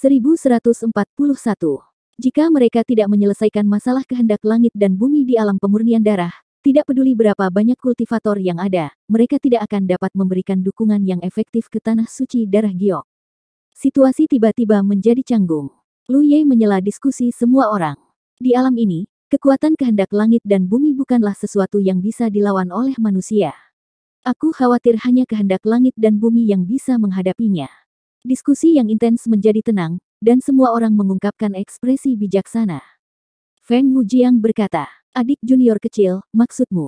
1141. Jika mereka tidak menyelesaikan masalah kehendak langit dan bumi di alam pemurnian darah, tidak peduli berapa banyak kultivator yang ada, mereka tidak akan dapat memberikan dukungan yang efektif ke tanah suci darah giok. Situasi tiba-tiba menjadi canggung. Lu Ye menyela diskusi semua orang. Di alam ini, kekuatan kehendak langit dan bumi bukanlah sesuatu yang bisa dilawan oleh manusia. Aku khawatir hanya kehendak langit dan bumi yang bisa menghadapinya. Diskusi yang intens menjadi tenang, dan semua orang mengungkapkan ekspresi bijaksana. Feng Wujiang berkata, adik junior kecil, maksudmu?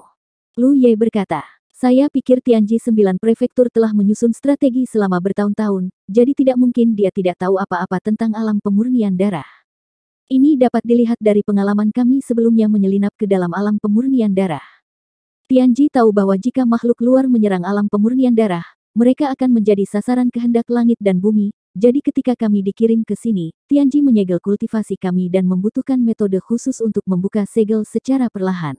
Lu Ye berkata, saya pikir Tianji Sembilan Prefektur telah menyusun strategi selama bertahun-tahun, jadi tidak mungkin dia tidak tahu apa-apa tentang alam pemurnian darah. Ini dapat dilihat dari pengalaman kami sebelumnya menyelinap ke dalam alam pemurnian darah. Tianji tahu bahwa jika makhluk luar menyerang alam pemurnian darah, mereka akan menjadi sasaran kehendak langit dan bumi, jadi ketika kami dikirim ke sini, Tianji menyegel kultivasi kami dan membutuhkan metode khusus untuk membuka segel secara perlahan.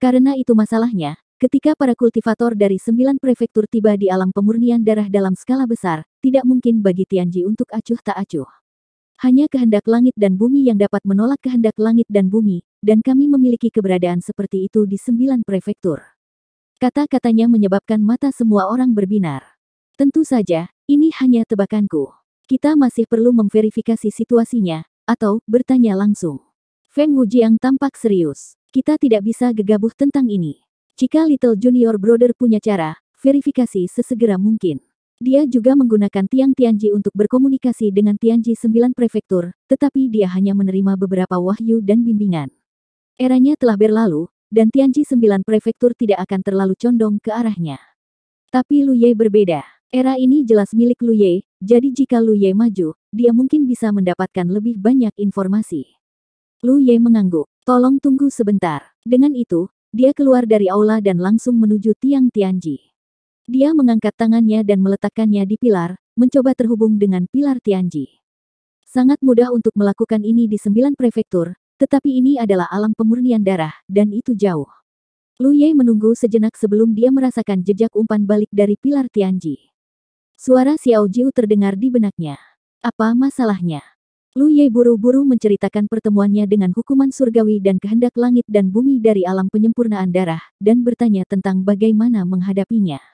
Karena itu masalahnya, ketika para kultivator dari sembilan prefektur tiba di alam pemurnian darah dalam skala besar, tidak mungkin bagi Tianji untuk acuh tak acuh. Hanya kehendak langit dan bumi yang dapat menolak kehendak langit dan bumi, dan kami memiliki keberadaan seperti itu di sembilan prefektur. Kata-katanya menyebabkan mata semua orang berbinar. Tentu saja, ini hanya tebakanku. Kita masih perlu memverifikasi situasinya, atau bertanya langsung. Feng Wujiang tampak serius. Kita tidak bisa gegabah tentang ini. Jika Little Junior Brother punya cara, verifikasi sesegera mungkin. Dia juga menggunakan tiang Tianji untuk berkomunikasi dengan Tianji sembilan prefektur, tetapi dia hanya menerima beberapa wahyu dan bimbingan. Eranya telah berlalu, dan Tianji sembilan prefektur tidak akan terlalu condong ke arahnya. Tapi Lu Ye berbeda. Era ini jelas milik Lu Ye, jadi jika Lu Ye maju, dia mungkin bisa mendapatkan lebih banyak informasi. Lu Ye mengangguk. Tolong tunggu sebentar. Dengan itu, dia keluar dari aula dan langsung menuju tiang Tianji. Dia mengangkat tangannya dan meletakkannya di pilar, mencoba terhubung dengan pilar Tianji. Sangat mudah untuk melakukan ini di sembilan prefektur, tetapi ini adalah alam pemurnian darah, dan itu jauh. Lu Ye menunggu sejenak sebelum dia merasakan jejak umpan balik dari pilar Tianji. Suara Xiao Jiu terdengar di benaknya. Apa masalahnya? Lu Ye buru-buru menceritakan pertemuannya dengan hukuman surgawi dan kehendak langit dan bumi dari alam penyempurnaan darah, dan bertanya tentang bagaimana menghadapinya.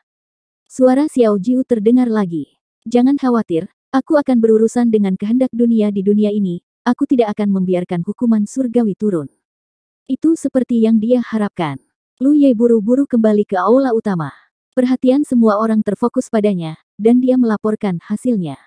Suara Xiao Jiu terdengar lagi. Jangan khawatir, aku akan berurusan dengan kehendak dunia di dunia ini, Aku tidak akan membiarkan hukuman surgawi turun. Itu seperti yang dia harapkan. Lu Ye buru-buru kembali ke aula utama. Perhatian semua orang terfokus padanya, dan dia melaporkan hasilnya.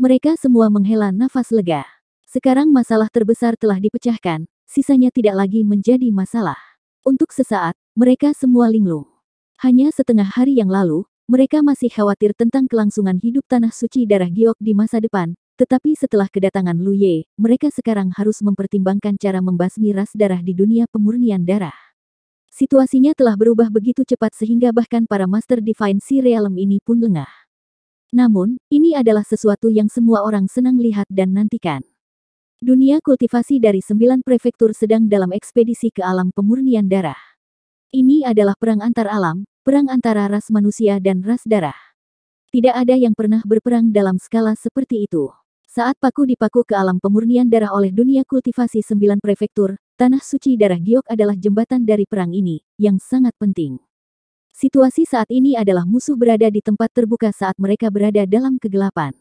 Mereka semua menghela nafas lega. Sekarang masalah terbesar telah dipecahkan, sisanya tidak lagi menjadi masalah. Untuk sesaat, mereka semua linglung. Hanya setengah hari yang lalu, mereka masih khawatir tentang kelangsungan hidup Tanah Suci Darah Giok di masa depan, tetapi setelah kedatangan Lu Ye, mereka sekarang harus mempertimbangkan cara membasmi ras darah di dunia pemurnian darah. Situasinya telah berubah begitu cepat sehingga bahkan para Master Divine Si Realm ini pun lengah. Namun, ini adalah sesuatu yang semua orang senang lihat dan nantikan. Dunia kultivasi dari sembilan prefektur sedang dalam ekspedisi ke alam pemurnian darah. Ini adalah perang antar alam, perang antara ras manusia dan ras darah. Tidak ada yang pernah berperang dalam skala seperti itu. Saat paku dipaku ke alam pemurnian darah oleh dunia kultivasi sembilan prefektur, tanah suci darah giok adalah jembatan dari perang ini, yang sangat penting. Situasi saat ini adalah musuh berada di tempat terbuka saat mereka berada dalam kegelapan.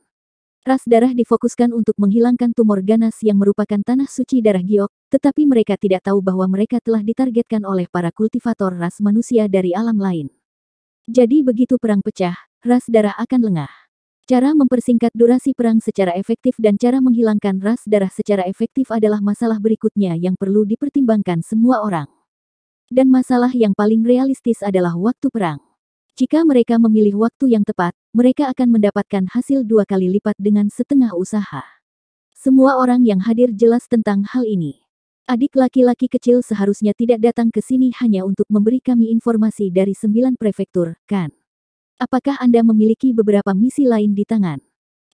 Ras darah difokuskan untuk menghilangkan tumor ganas yang merupakan tanah suci darah giok, tetapi mereka tidak tahu bahwa mereka telah ditargetkan oleh para kultivator ras manusia dari alam lain. Jadi begitu perang pecah, ras darah akan lengah. Cara mempersingkat durasi perang secara efektif dan cara menghilangkan ras darah secara efektif adalah masalah berikutnya yang perlu dipertimbangkan semua orang. Dan masalah yang paling realistis adalah waktu perang. Jika mereka memilih waktu yang tepat, mereka akan mendapatkan hasil dua kali lipat dengan setengah usaha. Semua orang yang hadir jelas tentang hal ini. Adik laki-laki kecil seharusnya tidak datang ke sini hanya untuk memberi kami informasi dari sembilan prefektur, kan? Apakah Anda memiliki beberapa misi lain di tangan?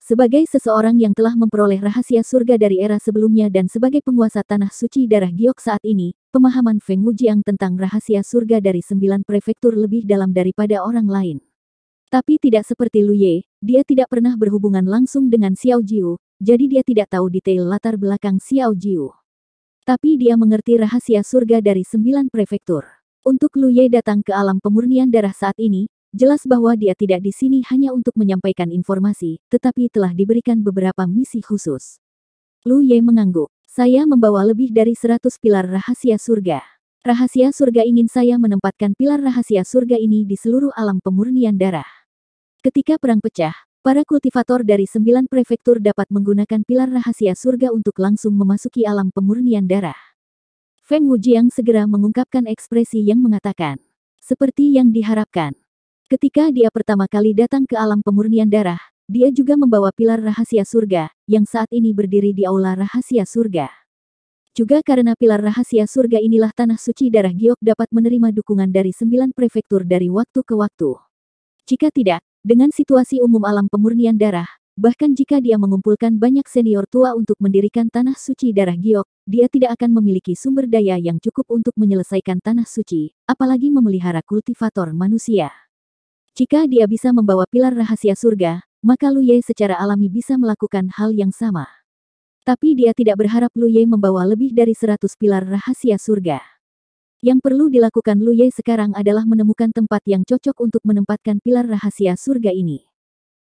Sebagai seseorang yang telah memperoleh rahasia surga dari era sebelumnya dan sebagai penguasa tanah suci darah giok saat ini, pemahaman Feng Wujiang tentang rahasia surga dari sembilan prefektur lebih dalam daripada orang lain. Tapi tidak seperti Lu Ye, dia tidak pernah berhubungan langsung dengan Xiao Jiu, jadi dia tidak tahu detail latar belakang Xiao Jiu. Tapi dia mengerti rahasia surga dari sembilan prefektur. Untuk Lu Ye datang ke alam pemurnian darah saat ini, Jelas bahwa dia tidak di sini hanya untuk menyampaikan informasi, tetapi telah diberikan beberapa misi khusus. Lu Ye mengangguk. Saya membawa lebih dari 100 pilar rahasia surga. Rahasia surga ingin saya menempatkan pilar rahasia surga ini di seluruh alam pemurnian darah. Ketika perang pecah, para kultivator dari sembilan prefektur dapat menggunakan pilar rahasia surga untuk langsung memasuki alam pemurnian darah. Feng Wujiang segera mengungkapkan ekspresi yang mengatakan, seperti yang diharapkan, Ketika dia pertama kali datang ke alam pemurnian darah, dia juga membawa pilar rahasia surga, yang saat ini berdiri di aula rahasia surga. Juga karena pilar rahasia surga inilah tanah suci darah giok dapat menerima dukungan dari sembilan prefektur dari waktu ke waktu. Jika tidak, dengan situasi umum alam pemurnian darah, bahkan jika dia mengumpulkan banyak senior tua untuk mendirikan tanah suci darah giok, dia tidak akan memiliki sumber daya yang cukup untuk menyelesaikan tanah suci, apalagi memelihara kultivator manusia. Jika dia bisa membawa pilar rahasia surga, maka Lu Ye secara alami bisa melakukan hal yang sama. Tapi dia tidak berharap Lu Ye membawa lebih dari 100 pilar rahasia surga. Yang perlu dilakukan Lu Ye sekarang adalah menemukan tempat yang cocok untuk menempatkan pilar rahasia surga ini.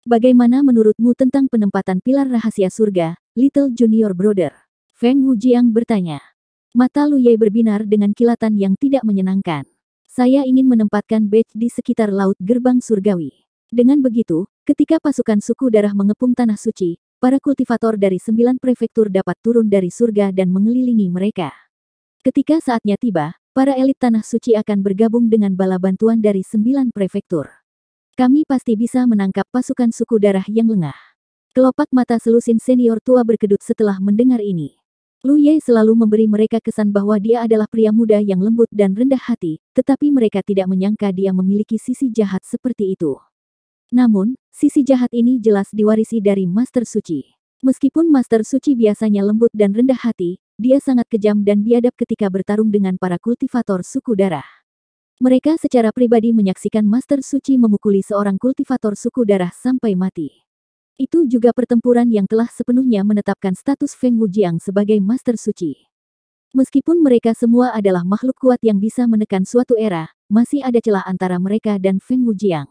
Bagaimana menurutmu tentang penempatan pilar rahasia surga, Little Junior Brother? Feng Wujiang bertanya. Mata Lu Ye berbinar dengan kilatan yang tidak menyenangkan. Saya ingin menempatkan bed di sekitar Laut Gerbang Surgawi. Dengan begitu, ketika pasukan suku darah mengepung Tanah Suci, para kultivator dari sembilan prefektur dapat turun dari surga dan mengelilingi mereka. Ketika saatnya tiba, para elit Tanah Suci akan bergabung dengan bala bantuan dari sembilan prefektur. Kami pasti bisa menangkap pasukan suku darah yang lengah. Kelopak mata selusin senior tua berkedut setelah mendengar ini. Lu Ye selalu memberi mereka kesan bahwa dia adalah pria muda yang lembut dan rendah hati, tetapi mereka tidak menyangka dia memiliki sisi jahat seperti itu. Namun, sisi jahat ini jelas diwarisi dari Master Suci. Meskipun Master Suci biasanya lembut dan rendah hati, dia sangat kejam dan biadab ketika bertarung dengan para kultivator suku darah. Mereka secara pribadi menyaksikan Master Suci memukuli seorang kultivator suku darah sampai mati. Itu juga pertempuran yang telah sepenuhnya menetapkan status Feng Wujiang sebagai Master Suci. Meskipun mereka semua adalah makhluk kuat yang bisa menekan suatu era, masih ada celah antara mereka dan Feng Wujiang.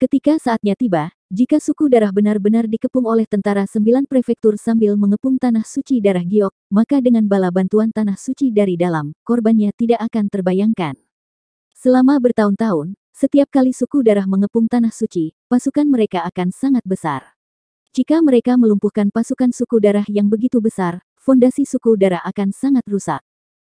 Ketika saatnya tiba, jika suku darah benar-benar dikepung oleh tentara sembilan prefektur sambil mengepung tanah suci darah giok, maka dengan bala bantuan tanah suci dari dalam, korbannya tidak akan terbayangkan. Selama bertahun-tahun, setiap kali suku darah mengepung tanah suci, pasukan mereka akan sangat besar. Jika mereka melumpuhkan pasukan suku darah yang begitu besar, fondasi suku darah akan sangat rusak.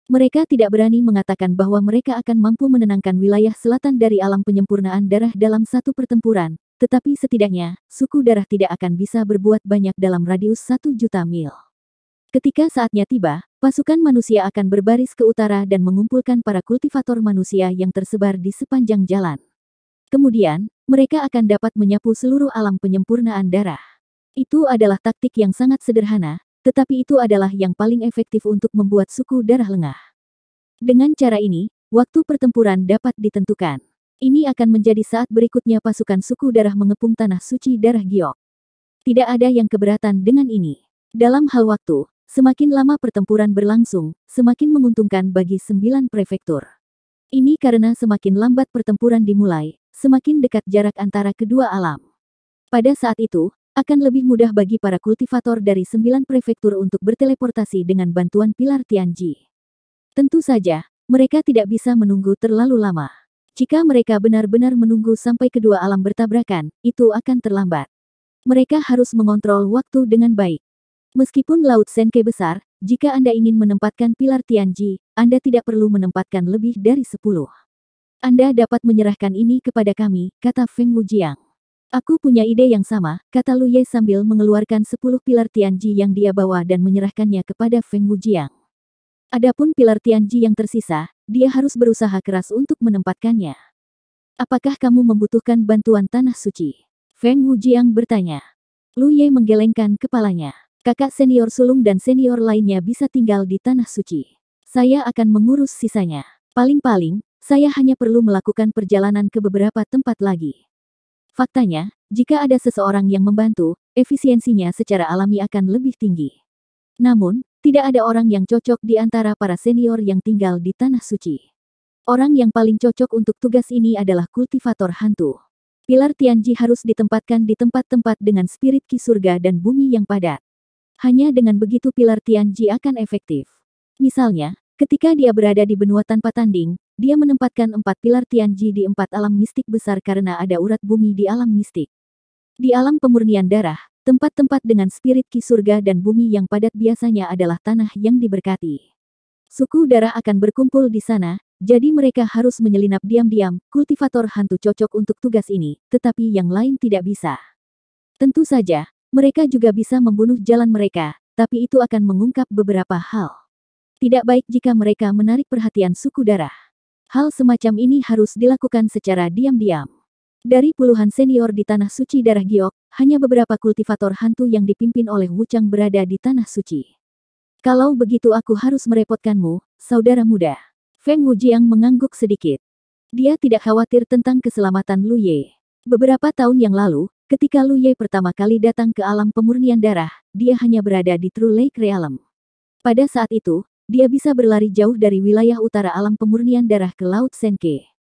Mereka tidak berani mengatakan bahwa mereka akan mampu menenangkan wilayah selatan dari alam penyempurnaan darah dalam satu pertempuran, tetapi setidaknya, suku darah tidak akan bisa berbuat banyak dalam radius satu juta mil. Ketika saatnya tiba, pasukan manusia akan berbaris ke utara dan mengumpulkan para kultivator manusia yang tersebar di sepanjang jalan. Kemudian, mereka akan dapat menyapu seluruh alam penyempurnaan darah. Itu adalah taktik yang sangat sederhana, tetapi itu adalah yang paling efektif untuk membuat suku darah lengah. Dengan cara ini, waktu pertempuran dapat ditentukan. Ini akan menjadi saat berikutnya pasukan suku darah mengepung tanah suci darah giok. Tidak ada yang keberatan dengan ini. Dalam hal waktu, semakin lama pertempuran berlangsung, semakin menguntungkan bagi sembilan prefektur. Ini karena semakin lambat pertempuran dimulai, semakin dekat jarak antara kedua alam. Pada saat itu, akan lebih mudah bagi para kultivator dari sembilan prefektur untuk berteleportasi dengan bantuan pilar Tianji. Tentu saja, mereka tidak bisa menunggu terlalu lama. Jika mereka benar-benar menunggu sampai kedua alam bertabrakan, itu akan terlambat. Mereka harus mengontrol waktu dengan baik. Meskipun Laut Senke besar, jika Anda ingin menempatkan pilar Tianji, Anda tidak perlu menempatkan lebih dari sepuluh. Anda dapat menyerahkan ini kepada kami, kata Feng Wujiang. Aku punya ide yang sama, kata Lu Ye sambil mengeluarkan sepuluh pilar Tianji yang dia bawa dan menyerahkannya kepada Feng Wujiang. Adapun pilar Tianji yang tersisa, dia harus berusaha keras untuk menempatkannya. Apakah kamu membutuhkan bantuan tanah suci? Feng Wujiang bertanya. Lu Ye menggelengkan kepalanya. Kakak senior sulung dan senior lainnya bisa tinggal di tanah suci. Saya akan mengurus sisanya. Paling-paling, saya hanya perlu melakukan perjalanan ke beberapa tempat lagi. Faktanya, jika ada seseorang yang membantu, efisiensinya secara alami akan lebih tinggi. Namun, tidak ada orang yang cocok di antara para senior yang tinggal di Tanah Suci. Orang yang paling cocok untuk tugas ini adalah kultivator hantu. Pilar Tianji harus ditempatkan di tempat-tempat dengan spirit ki surga dan bumi yang padat. Hanya dengan begitu pilar Tianji akan efektif. Misalnya, ketika dia berada di benua tanpa tanding, dia menempatkan empat pilar Tianji di empat alam mistik besar karena ada urat bumi di alam mistik. Di alam pemurnian darah, tempat-tempat dengan spirit ki surga dan bumi yang padat biasanya adalah tanah yang diberkati. Suku darah akan berkumpul di sana, jadi mereka harus menyelinap diam-diam, kultivator hantu cocok untuk tugas ini, tetapi yang lain tidak bisa. Tentu saja, mereka juga bisa membunuh jalan mereka, tapi itu akan mengungkap beberapa hal. Tidak baik jika mereka menarik perhatian suku darah. Hal semacam ini harus dilakukan secara diam-diam. Dari puluhan senior di Tanah Suci Darah Giok, hanya beberapa kultivator hantu yang dipimpin oleh Wuchang berada di Tanah Suci. Kalau begitu aku harus merepotkanmu, saudara muda. Feng Wujiang mengangguk sedikit. Dia tidak khawatir tentang keselamatan Lu Ye. Beberapa tahun yang lalu, ketika Lu Ye pertama kali datang ke alam pemurnian darah, dia hanya berada di True Lake Realm. Pada saat itu, dia bisa berlari jauh dari wilayah utara alam pemurnian darah ke Laut Senke.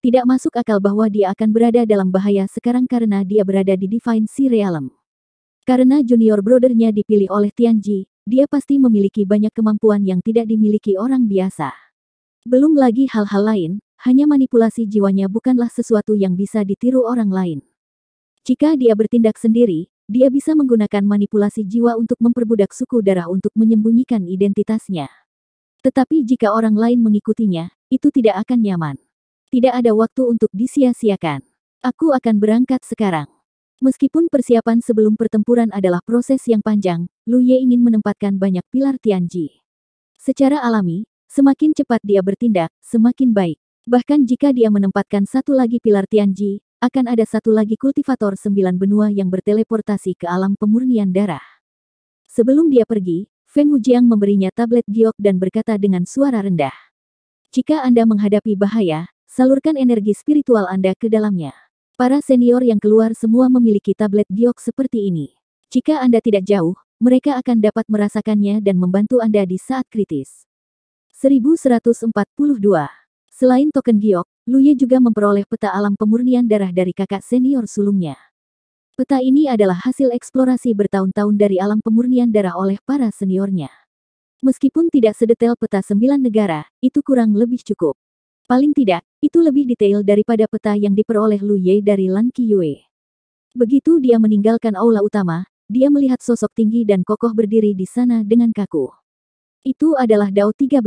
Tidak masuk akal bahwa dia akan berada dalam bahaya sekarang karena dia berada di Divine Sea Realm. Karena junior brodernya dipilih oleh Tianji, dia pasti memiliki banyak kemampuan yang tidak dimiliki orang biasa. Belum lagi hal-hal lain, hanya manipulasi jiwanya bukanlah sesuatu yang bisa ditiru orang lain. Jika dia bertindak sendiri, dia bisa menggunakan manipulasi jiwa untuk memperbudak suku darah untuk menyembunyikan identitasnya. Tetapi jika orang lain mengikutinya, itu tidak akan nyaman. Tidak ada waktu untuk disia-siakan. Aku akan berangkat sekarang. Meskipun persiapan sebelum pertempuran adalah proses yang panjang, Lu Ye ingin menempatkan banyak pilar Tianji. Secara alami, semakin cepat dia bertindak, semakin baik. Bahkan jika dia menempatkan satu lagi pilar Tianji, akan ada satu lagi kultivator sembilan benua yang berteleportasi ke alam pemurnian darah. Sebelum dia pergi, Feng Hujiang memberinya tablet giok dan berkata dengan suara rendah. Jika Anda menghadapi bahaya, salurkan energi spiritual Anda ke dalamnya. Para senior yang keluar semua memiliki tablet giok seperti ini. Jika Anda tidak jauh, mereka akan dapat merasakannya dan membantu Anda di saat kritis. 1142 Selain token giok, Luye juga memperoleh peta alam pemurnian darah dari kakak senior sulungnya. Peta ini adalah hasil eksplorasi bertahun-tahun dari alam pemurnian darah oleh para seniornya. Meskipun tidak sedetail peta sembilan negara, itu kurang lebih cukup. Paling tidak, itu lebih detail daripada peta yang diperoleh Lu Ye dari Lan Yue. Begitu dia meninggalkan aula utama, dia melihat sosok tinggi dan kokoh berdiri di sana dengan kaku. Itu adalah Dao 13.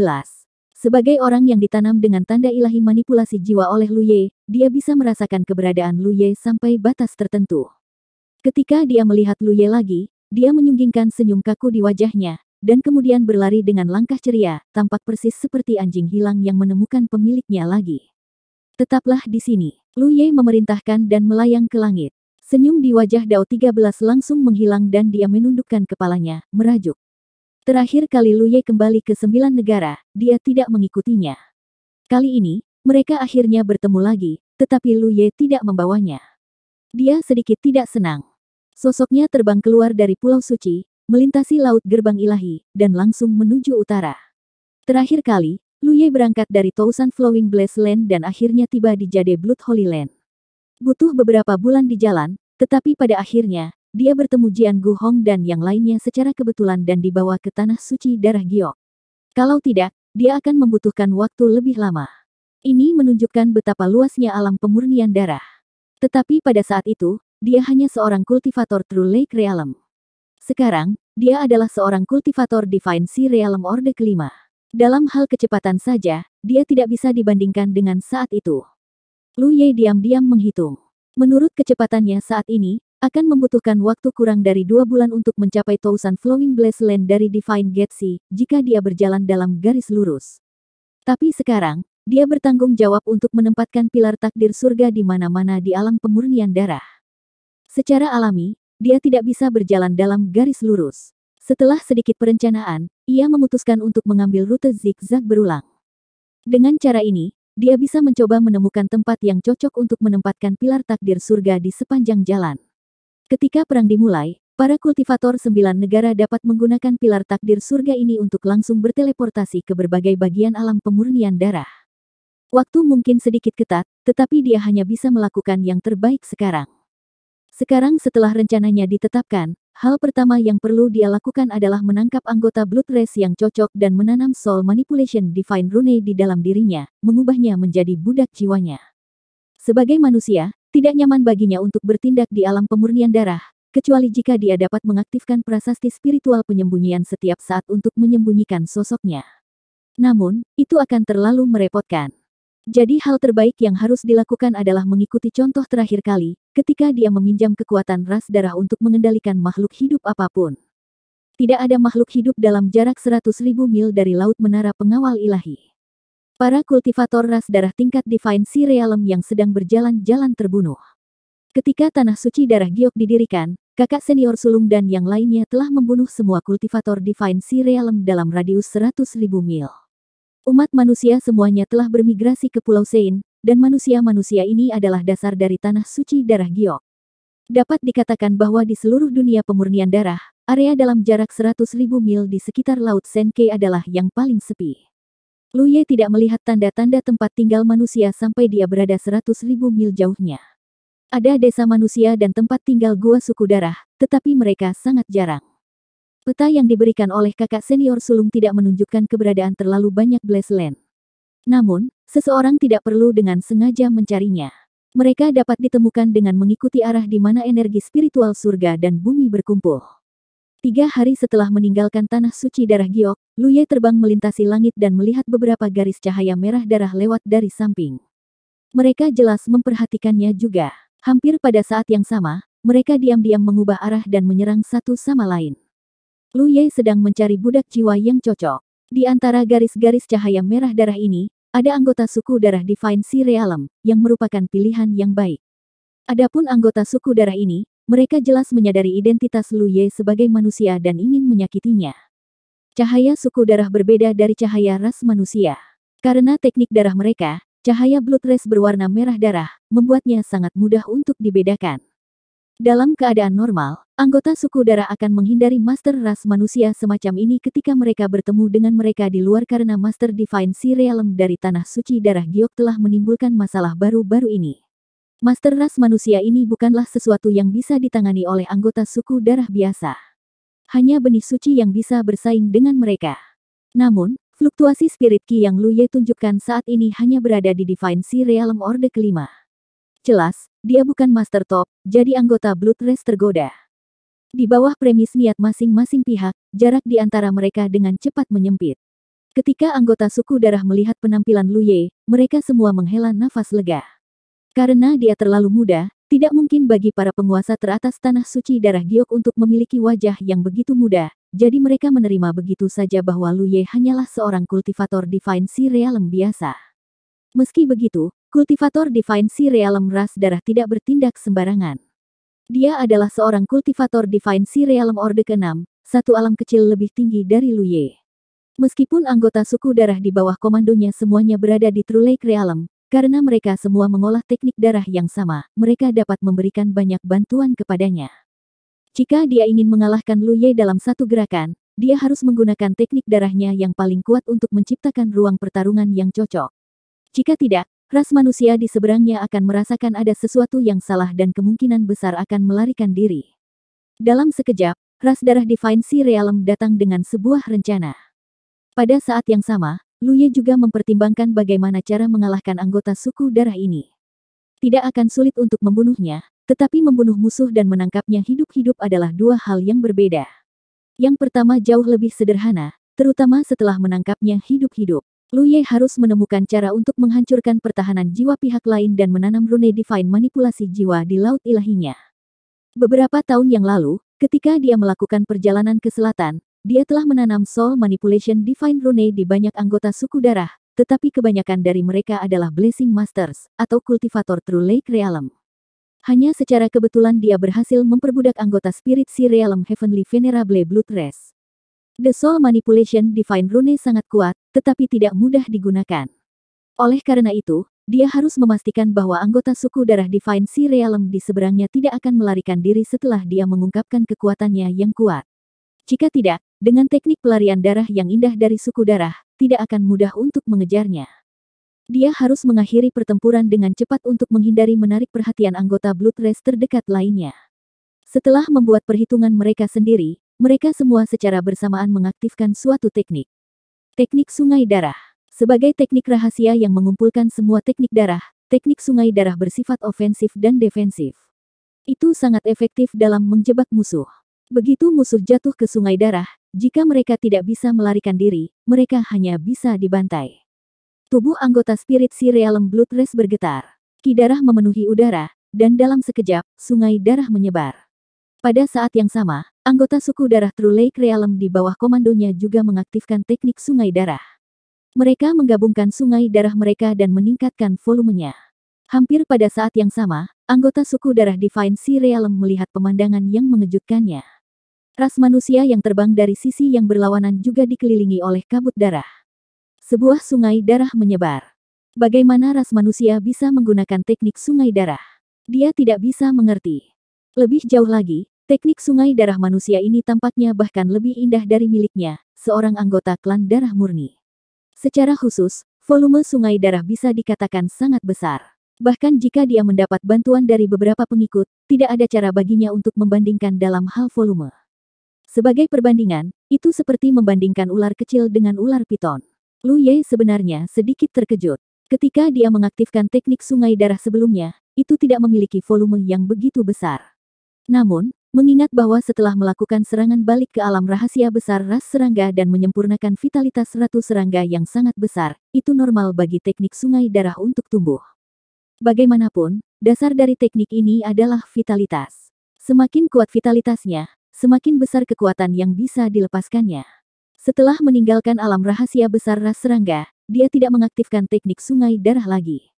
Sebagai orang yang ditanam dengan tanda ilahi manipulasi jiwa oleh Luye, dia bisa merasakan keberadaan Luye sampai batas tertentu. Ketika dia melihat Luye lagi, dia menyunggingkan senyum kaku di wajahnya, dan kemudian berlari dengan langkah ceria, tampak persis seperti anjing hilang yang menemukan pemiliknya lagi. Tetaplah di sini, Luye memerintahkan dan melayang ke langit. Senyum di wajah Dao 13 langsung menghilang dan dia menundukkan kepalanya, merajuk. Terakhir kali Luye kembali ke sembilan negara, dia tidak mengikutinya. Kali ini, mereka akhirnya bertemu lagi, tetapi Luye tidak membawanya. Dia sedikit tidak senang. Sosoknya terbang keluar dari Pulau Suci, melintasi Laut Gerbang Ilahi, dan langsung menuju utara. Terakhir kali, Lu Ye berangkat dari Tousan Flowing Blessed Land dan akhirnya tiba di Jade Blood Holy Land. Butuh beberapa bulan di jalan, tetapi pada akhirnya, dia bertemu Jian Gu Hong dan yang lainnya secara kebetulan dan dibawa ke Tanah Suci Darah Giok. Kalau tidak, dia akan membutuhkan waktu lebih lama. Ini menunjukkan betapa luasnya alam pemurnian darah. Tetapi pada saat itu, dia hanya seorang kultivator True Lake Realm. Sekarang, dia adalah seorang kultivator Divine Sea Realm Orde kelima. Dalam hal kecepatan saja, dia tidak bisa dibandingkan dengan saat itu. Lu Ye diam-diam menghitung. Menurut kecepatannya saat ini, akan membutuhkan waktu kurang dari dua bulan untuk mencapai Tousan Flowing Land dari Divine Getsy, jika dia berjalan dalam garis lurus. Tapi sekarang, dia bertanggung jawab untuk menempatkan pilar takdir surga di mana-mana di alam pemurnian darah. Secara alami, dia tidak bisa berjalan dalam garis lurus. Setelah sedikit perencanaan, ia memutuskan untuk mengambil rute zigzag berulang. Dengan cara ini, dia bisa mencoba menemukan tempat yang cocok untuk menempatkan pilar takdir surga di sepanjang jalan. Ketika perang dimulai, para kultivator sembilan negara dapat menggunakan pilar takdir surga ini untuk langsung berteleportasi ke berbagai bagian alam pemurnian darah. Waktu mungkin sedikit ketat, tetapi dia hanya bisa melakukan yang terbaik sekarang. Sekarang setelah rencananya ditetapkan, hal pertama yang perlu dia lakukan adalah menangkap anggota Blood Race yang cocok dan menanam Soul Manipulation Divine Rune di dalam dirinya, mengubahnya menjadi budak jiwanya. Sebagai manusia, tidak nyaman baginya untuk bertindak di alam pemurnian darah, kecuali jika dia dapat mengaktifkan prasasti spiritual penyembunyian setiap saat untuk menyembunyikan sosoknya. Namun, itu akan terlalu merepotkan. Jadi hal terbaik yang harus dilakukan adalah mengikuti contoh terakhir kali, ketika dia meminjam kekuatan ras darah untuk mengendalikan makhluk hidup apapun. Tidak ada makhluk hidup dalam jarak 100.000 mil dari Laut Menara Pengawal Ilahi. Para kultivator ras darah tingkat Divine Sea Realm yang sedang berjalan-jalan terbunuh. Ketika Tanah Suci Darah Giok didirikan, kakak senior sulung dan yang lainnya telah membunuh semua kultivator Divine Sea Realm dalam radius 100.000 mil. Umat manusia semuanya telah bermigrasi ke Pulau Sein, dan manusia-manusia ini adalah dasar dari tanah suci darah giok. Dapat dikatakan bahwa di seluruh dunia pemurnian darah, area dalam jarak 100.000 mil di sekitar Laut Senke adalah yang paling sepi. Luye tidak melihat tanda-tanda tempat tinggal manusia sampai dia berada 100.000 mil jauhnya. Ada desa manusia dan tempat tinggal gua suku darah, tetapi mereka sangat jarang. Peta yang diberikan oleh kakak senior sulung tidak menunjukkan keberadaan terlalu banyak Blessland. Namun, seseorang tidak perlu dengan sengaja mencarinya. Mereka dapat ditemukan dengan mengikuti arah di mana energi spiritual surga dan bumi berkumpul. Tiga hari setelah meninggalkan tanah suci darah giok, Luye terbang melintasi langit dan melihat beberapa garis cahaya merah darah lewat dari samping. Mereka jelas memperhatikannya juga. Hampir pada saat yang sama, mereka diam-diam mengubah arah dan menyerang satu sama lain. Lu Ye sedang mencari budak jiwa yang cocok. Di antara garis-garis cahaya merah darah ini, ada anggota suku darah Divine Sirealem, yang merupakan pilihan yang baik. Adapun anggota suku darah ini, mereka jelas menyadari identitas Lu Ye sebagai manusia dan ingin menyakitinya. Cahaya suku darah berbeda dari cahaya ras manusia. Karena teknik darah mereka, cahaya blood race berwarna merah darah, membuatnya sangat mudah untuk dibedakan. Dalam keadaan normal, anggota suku darah akan menghindari master ras manusia semacam ini ketika mereka bertemu dengan mereka di luar karena master divine si Sirealem dari tanah suci darah giok telah menimbulkan masalah baru-baru ini. Master ras manusia ini bukanlah sesuatu yang bisa ditangani oleh anggota suku darah biasa. Hanya benih suci yang bisa bersaing dengan mereka. Namun, fluktuasi spirit ki yang Lu Ye tunjukkan saat ini hanya berada di Divine Sea Realm Orde kelima. Jelas, dia bukan master top, jadi anggota Blood Race tergoda. Di bawah premis niat masing-masing pihak, jarak di antara mereka dengan cepat menyempit. Ketika anggota suku darah melihat penampilan Lu Ye, mereka semua menghela nafas lega. Karena dia terlalu muda, tidak mungkin bagi para penguasa teratas tanah suci darah giok untuk memiliki wajah yang begitu muda, jadi mereka menerima begitu saja bahwa Lu Ye hanyalah seorang kultivator Divine Realm biasa. Meski begitu, Kultivator Divine Realm ras darah tidak bertindak sembarangan. Dia adalah seorang kultivator Divine Realm Orde ke-6, satu alam kecil lebih tinggi dari Luye. Meskipun anggota suku darah di bawah komandonya semuanya berada di True Lake Realm, karena mereka semua mengolah teknik darah yang sama, mereka dapat memberikan banyak bantuan kepadanya. Jika dia ingin mengalahkan Luye dalam satu gerakan, dia harus menggunakan teknik darahnya yang paling kuat untuk menciptakan ruang pertarungan yang cocok. Jika tidak, ras manusia di seberangnya akan merasakan ada sesuatu yang salah dan kemungkinan besar akan melarikan diri. Dalam sekejap, ras darah Divine Sea Realm datang dengan sebuah rencana. Pada saat yang sama, Luye juga mempertimbangkan bagaimana cara mengalahkan anggota suku darah ini. Tidak akan sulit untuk membunuhnya, tetapi membunuh musuh dan menangkapnya hidup-hidup adalah dua hal yang berbeda. Yang pertama jauh lebih sederhana, terutama setelah menangkapnya hidup-hidup. Luye harus menemukan cara untuk menghancurkan pertahanan jiwa pihak lain dan menanam rune divine manipulasi jiwa di laut ilahinya. Beberapa tahun yang lalu, ketika dia melakukan perjalanan ke selatan, dia telah menanam soul manipulation divine rune di banyak anggota suku darah, tetapi kebanyakan dari mereka adalah blessing masters atau kultivator true lake realm. Hanya secara kebetulan dia berhasil memperbudak anggota spirit si Realm Heavenly Venerable Blood Race. The soul manipulation divine rune sangat kuat, tetapi tidak mudah digunakan. Oleh karena itu, dia harus memastikan bahwa anggota suku darah divine si Realm di seberangnya tidak akan melarikan diri setelah dia mengungkapkan kekuatannya yang kuat. Jika tidak, dengan teknik pelarian darah yang indah dari suku darah, tidak akan mudah untuk mengejarnya. Dia harus mengakhiri pertempuran dengan cepat untuk menghindari menarik perhatian anggota Blood Race terdekat lainnya. Setelah membuat perhitungan mereka sendiri, mereka semua secara bersamaan mengaktifkan suatu teknik. Teknik sungai darah. Sebagai teknik rahasia yang mengumpulkan semua teknik darah, teknik sungai darah bersifat ofensif dan defensif. Itu sangat efektif dalam menjebak musuh. Begitu musuh jatuh ke sungai darah, jika mereka tidak bisa melarikan diri, mereka hanya bisa dibantai. Tubuh anggota spirit si realm blood race bergetar. Kidarah memenuhi udara, dan dalam sekejap, sungai darah menyebar. Pada saat yang sama, anggota suku darah True Lake Krealem di bawah komandonya juga mengaktifkan teknik sungai darah. Mereka menggabungkan sungai darah mereka dan meningkatkan volumenya. Hampir pada saat yang sama, anggota suku darah Divine Sea Realm melihat pemandangan yang mengejutkannya. Ras manusia yang terbang dari sisi yang berlawanan juga dikelilingi oleh kabut darah. Sebuah sungai darah menyebar. Bagaimana ras manusia bisa menggunakan teknik sungai darah? Dia tidak bisa mengerti. Lebih jauh lagi, Teknik sungai darah manusia ini tampaknya bahkan lebih indah dari miliknya, seorang anggota klan darah murni. Secara khusus, volume sungai darah bisa dikatakan sangat besar. Bahkan jika dia mendapat bantuan dari beberapa pengikut, tidak ada cara baginya untuk membandingkan dalam hal volume. Sebagai perbandingan, itu seperti membandingkan ular kecil dengan ular piton. Lu Ye sebenarnya sedikit terkejut. Ketika dia mengaktifkan teknik sungai darah sebelumnya, itu tidak memiliki volume yang begitu besar. Namun, Mengingat bahwa setelah melakukan serangan balik ke alam rahasia besar ras serangga dan menyempurnakan vitalitas ratu serangga yang sangat besar, itu normal bagi teknik sungai darah untuk tumbuh. Bagaimanapun, dasar dari teknik ini adalah vitalitas. Semakin kuat vitalitasnya, semakin besar kekuatan yang bisa dilepaskannya. Setelah meninggalkan alam rahasia besar ras serangga, dia tidak mengaktifkan teknik sungai darah lagi.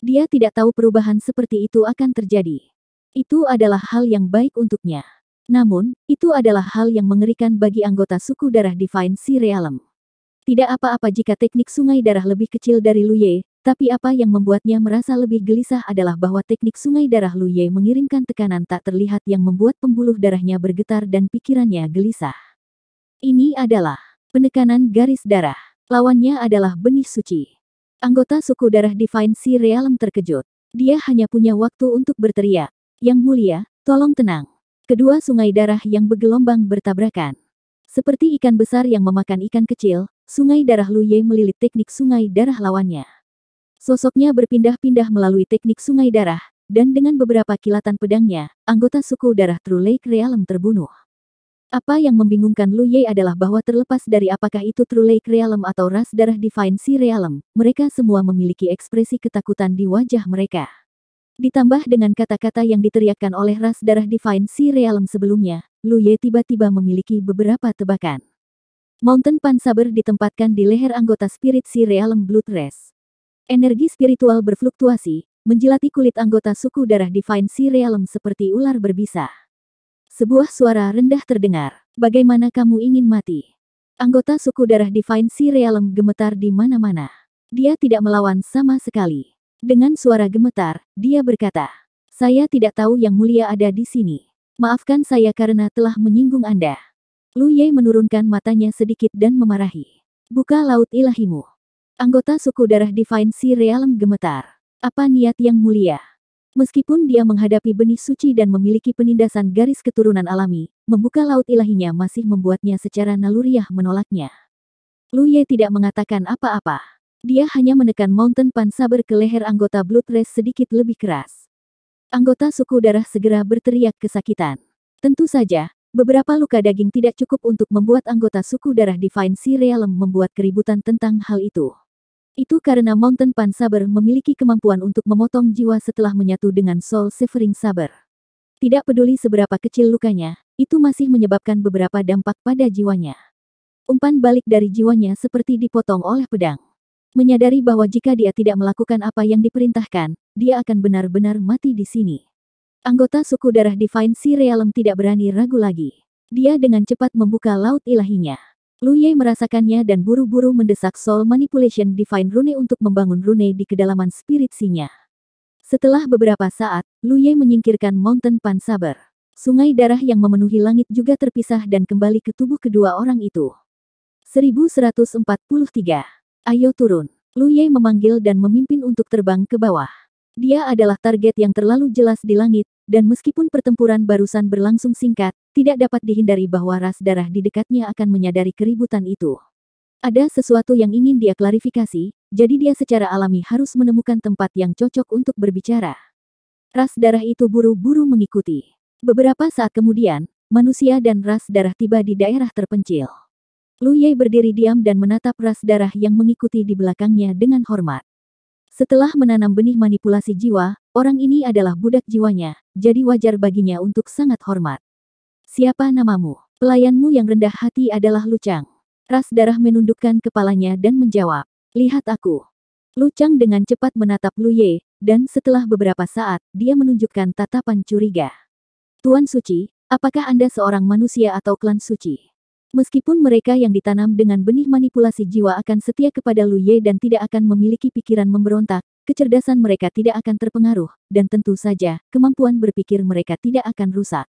Dia tidak tahu perubahan seperti itu akan terjadi. Itu adalah hal yang baik untuknya. Namun, itu adalah hal yang mengerikan bagi anggota suku darah Divine Sea Realm. Tidak apa-apa jika teknik sungai darah lebih kecil dari Luye, tapi apa yang membuatnya merasa lebih gelisah adalah bahwa teknik sungai darah Luye mengirimkan tekanan tak terlihat yang membuat pembuluh darahnya bergetar dan pikirannya gelisah. Ini adalah penekanan garis darah. Lawannya adalah benih suci. Anggota suku darah Divine Sea Realm terkejut. Dia hanya punya waktu untuk berteriak, yang mulia, tolong tenang. Kedua sungai darah yang bergelombang bertabrakan. Seperti ikan besar yang memakan ikan kecil, sungai darah Lu Ye melilit teknik sungai darah lawannya. Sosoknya berpindah-pindah melalui teknik sungai darah, dan dengan beberapa kilatan pedangnya, anggota suku darah True Lake Realm terbunuh. Apa yang membingungkan Lu Ye adalah bahwa terlepas dari apakah itu True Lake Realm atau ras darah Divine Sea Realm, mereka semua memiliki ekspresi ketakutan di wajah mereka. Ditambah dengan kata-kata yang diteriakkan oleh ras darah Divine Sea Realm sebelumnya, Ye tiba-tiba memiliki beberapa tebakan. Mountain Pan Saber ditempatkan di leher anggota Spirit Sea Realm Blood Race. Energi spiritual berfluktuasi, menjilati kulit anggota suku darah Divine Sea Realm seperti ular berbisa. Sebuah suara rendah terdengar. Bagaimana kamu ingin mati? Anggota suku darah Divine Sea Realm gemetar di mana-mana. Dia tidak melawan sama sekali. Dengan suara gemetar, dia berkata, Saya tidak tahu yang mulia ada di sini. Maafkan saya karena telah menyinggung Anda. Lu Ye menurunkan matanya sedikit dan memarahi. Buka laut ilahimu. Anggota suku darah Divine Si Realm gemetar. Apa niat yang mulia? Meskipun dia menghadapi benih suci dan memiliki penindasan garis keturunan alami, membuka laut ilahinya masih membuatnya secara naluriah menolaknya. Lu Ye tidak mengatakan apa-apa. Dia hanya menekan Mountain Pan Saber ke leher anggota Blood Race sedikit lebih keras. Anggota suku darah segera berteriak kesakitan. Tentu saja, beberapa luka daging tidak cukup untuk membuat anggota suku darah Divine Sirealem membuat keributan tentang hal itu. Itu karena Mountain Pan Saber memiliki kemampuan untuk memotong jiwa setelah menyatu dengan Soul Severing Saber. Tidak peduli seberapa kecil lukanya, itu masih menyebabkan beberapa dampak pada jiwanya. Umpan balik dari jiwanya seperti dipotong oleh pedang menyadari bahwa jika dia tidak melakukan apa yang diperintahkan, dia akan benar-benar mati di sini. Anggota suku darah Divine Si Realm tidak berani ragu lagi. Dia dengan cepat membuka laut ilahinya. Lu Ye merasakannya dan buru-buru mendesak Soul Manipulation Divine Rune untuk membangun Rune di kedalaman spirit sinya. Setelah beberapa saat, Lu Ye menyingkirkan Mountain Pan Saber. Sungai darah yang memenuhi langit juga terpisah dan kembali ke tubuh kedua orang itu. 1143 ayo turun. Lu Ye memanggil dan memimpin untuk terbang ke bawah. Dia adalah target yang terlalu jelas di langit, dan meskipun pertempuran barusan berlangsung singkat, tidak dapat dihindari bahwa ras darah di dekatnya akan menyadari keributan itu. Ada sesuatu yang ingin dia klarifikasi, jadi dia secara alami harus menemukan tempat yang cocok untuk berbicara. Ras darah itu buru-buru mengikuti. Beberapa saat kemudian, manusia dan ras darah tiba di daerah terpencil. Lu Ye berdiri diam dan menatap ras darah yang mengikuti di belakangnya dengan hormat. Setelah menanam benih manipulasi jiwa, orang ini adalah budak jiwanya, jadi wajar baginya untuk sangat hormat. Siapa namamu? Pelayanmu yang rendah hati adalah Lucang. Ras darah menundukkan kepalanya dan menjawab, Lihat aku. Lucang dengan cepat menatap Luye, dan setelah beberapa saat, dia menunjukkan tatapan curiga. Tuan Suci, apakah Anda seorang manusia atau klan Suci? Meskipun mereka yang ditanam dengan benih manipulasi jiwa akan setia kepada Luye dan tidak akan memiliki pikiran memberontak, kecerdasan mereka tidak akan terpengaruh, dan tentu saja, kemampuan berpikir mereka tidak akan rusak.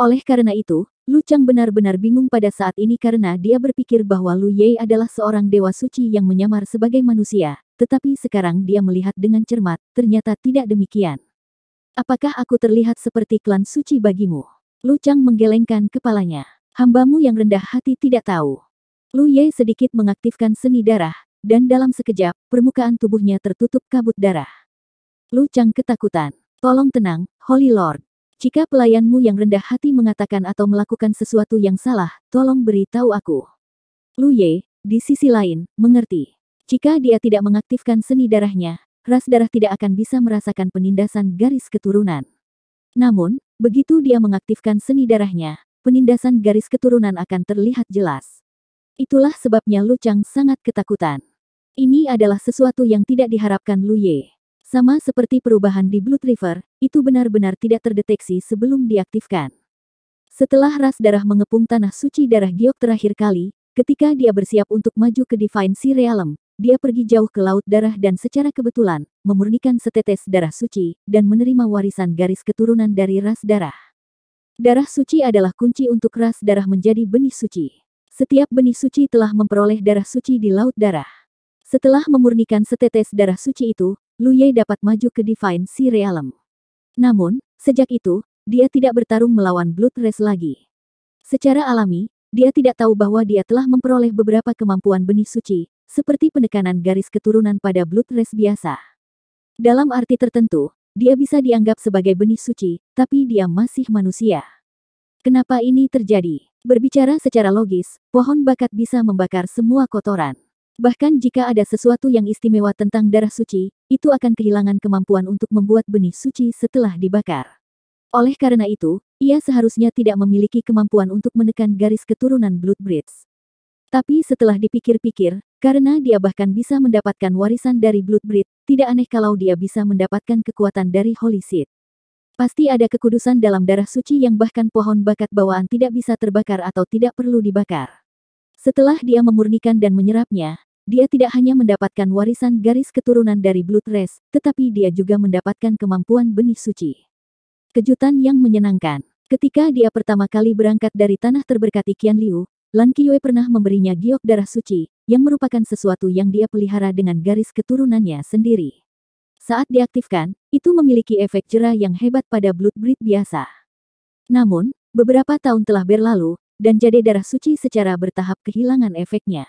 Oleh karena itu, Lu Chang benar-benar bingung pada saat ini karena dia berpikir bahwa Luye adalah seorang dewa suci yang menyamar sebagai manusia, tetapi sekarang dia melihat dengan cermat, ternyata tidak demikian. Apakah aku terlihat seperti klan suci bagimu? Lu Chang menggelengkan kepalanya. Hambamu yang rendah hati tidak tahu. Lu Ye sedikit mengaktifkan seni darah, dan dalam sekejap, permukaan tubuhnya tertutup kabut darah. Lu Chang ketakutan. Tolong tenang, Holy Lord. Jika pelayanmu yang rendah hati mengatakan atau melakukan sesuatu yang salah, tolong beritahu aku. Lu Ye, di sisi lain, mengerti. Jika dia tidak mengaktifkan seni darahnya, ras darah tidak akan bisa merasakan penindasan garis keturunan. Namun, begitu dia mengaktifkan seni darahnya, penindasan garis keturunan akan terlihat jelas. Itulah sebabnya Lu Chang sangat ketakutan. Ini adalah sesuatu yang tidak diharapkan Lu Ye. Sama seperti perubahan di Blood River, itu benar-benar tidak terdeteksi sebelum diaktifkan. Setelah ras darah mengepung tanah suci darah giok terakhir kali, ketika dia bersiap untuk maju ke Divine Sea Realm, dia pergi jauh ke Laut Darah dan secara kebetulan, memurnikan setetes darah suci, dan menerima warisan garis keturunan dari ras darah. Darah suci adalah kunci untuk ras darah menjadi benih suci. Setiap benih suci telah memperoleh darah suci di laut darah. Setelah memurnikan setetes darah suci itu, Lu Luye dapat maju ke Divine Sea Realm. Namun, sejak itu, dia tidak bertarung melawan Blood Race lagi. Secara alami, dia tidak tahu bahwa dia telah memperoleh beberapa kemampuan benih suci, seperti penekanan garis keturunan pada Blood Race biasa. Dalam arti tertentu, dia bisa dianggap sebagai benih suci, tapi dia masih manusia. Kenapa ini terjadi? Berbicara secara logis, pohon bakat bisa membakar semua kotoran. Bahkan jika ada sesuatu yang istimewa tentang darah suci, itu akan kehilangan kemampuan untuk membuat benih suci setelah dibakar. Oleh karena itu, ia seharusnya tidak memiliki kemampuan untuk menekan garis keturunan Bloodbreeds. Tapi setelah dipikir-pikir, karena dia bahkan bisa mendapatkan warisan dari Bloodbreed, tidak aneh kalau dia bisa mendapatkan kekuatan dari Holy Seed. Pasti ada kekudusan dalam darah suci yang bahkan pohon bakat bawaan tidak bisa terbakar atau tidak perlu dibakar. Setelah dia memurnikan dan menyerapnya, dia tidak hanya mendapatkan warisan garis keturunan dari Blood Race, tetapi dia juga mendapatkan kemampuan benih suci. Kejutan yang menyenangkan. Ketika dia pertama kali berangkat dari tanah terberkati Qian Liu, Lan Kiyue pernah memberinya giok darah suci, yang merupakan sesuatu yang dia pelihara dengan garis keturunannya sendiri. Saat diaktifkan, itu memiliki efek jerah yang hebat pada Blood Breed biasa. Namun, beberapa tahun telah berlalu, dan jade darah suci secara bertahap kehilangan efeknya.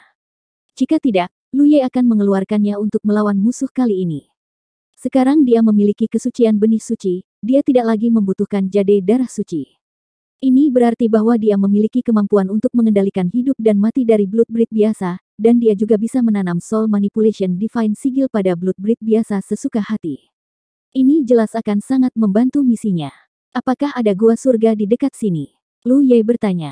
Jika tidak, Luye akan mengeluarkannya untuk melawan musuh kali ini. Sekarang dia memiliki kesucian benih suci, dia tidak lagi membutuhkan jade darah suci. Ini berarti bahwa dia memiliki kemampuan untuk mengendalikan hidup dan mati dari Blood Breed biasa, dan dia juga bisa menanam Soul Manipulation Divine Sigil pada Blood Breed biasa sesuka hati. Ini jelas akan sangat membantu misinya. Apakah ada gua surga di dekat sini? Lu Ye bertanya.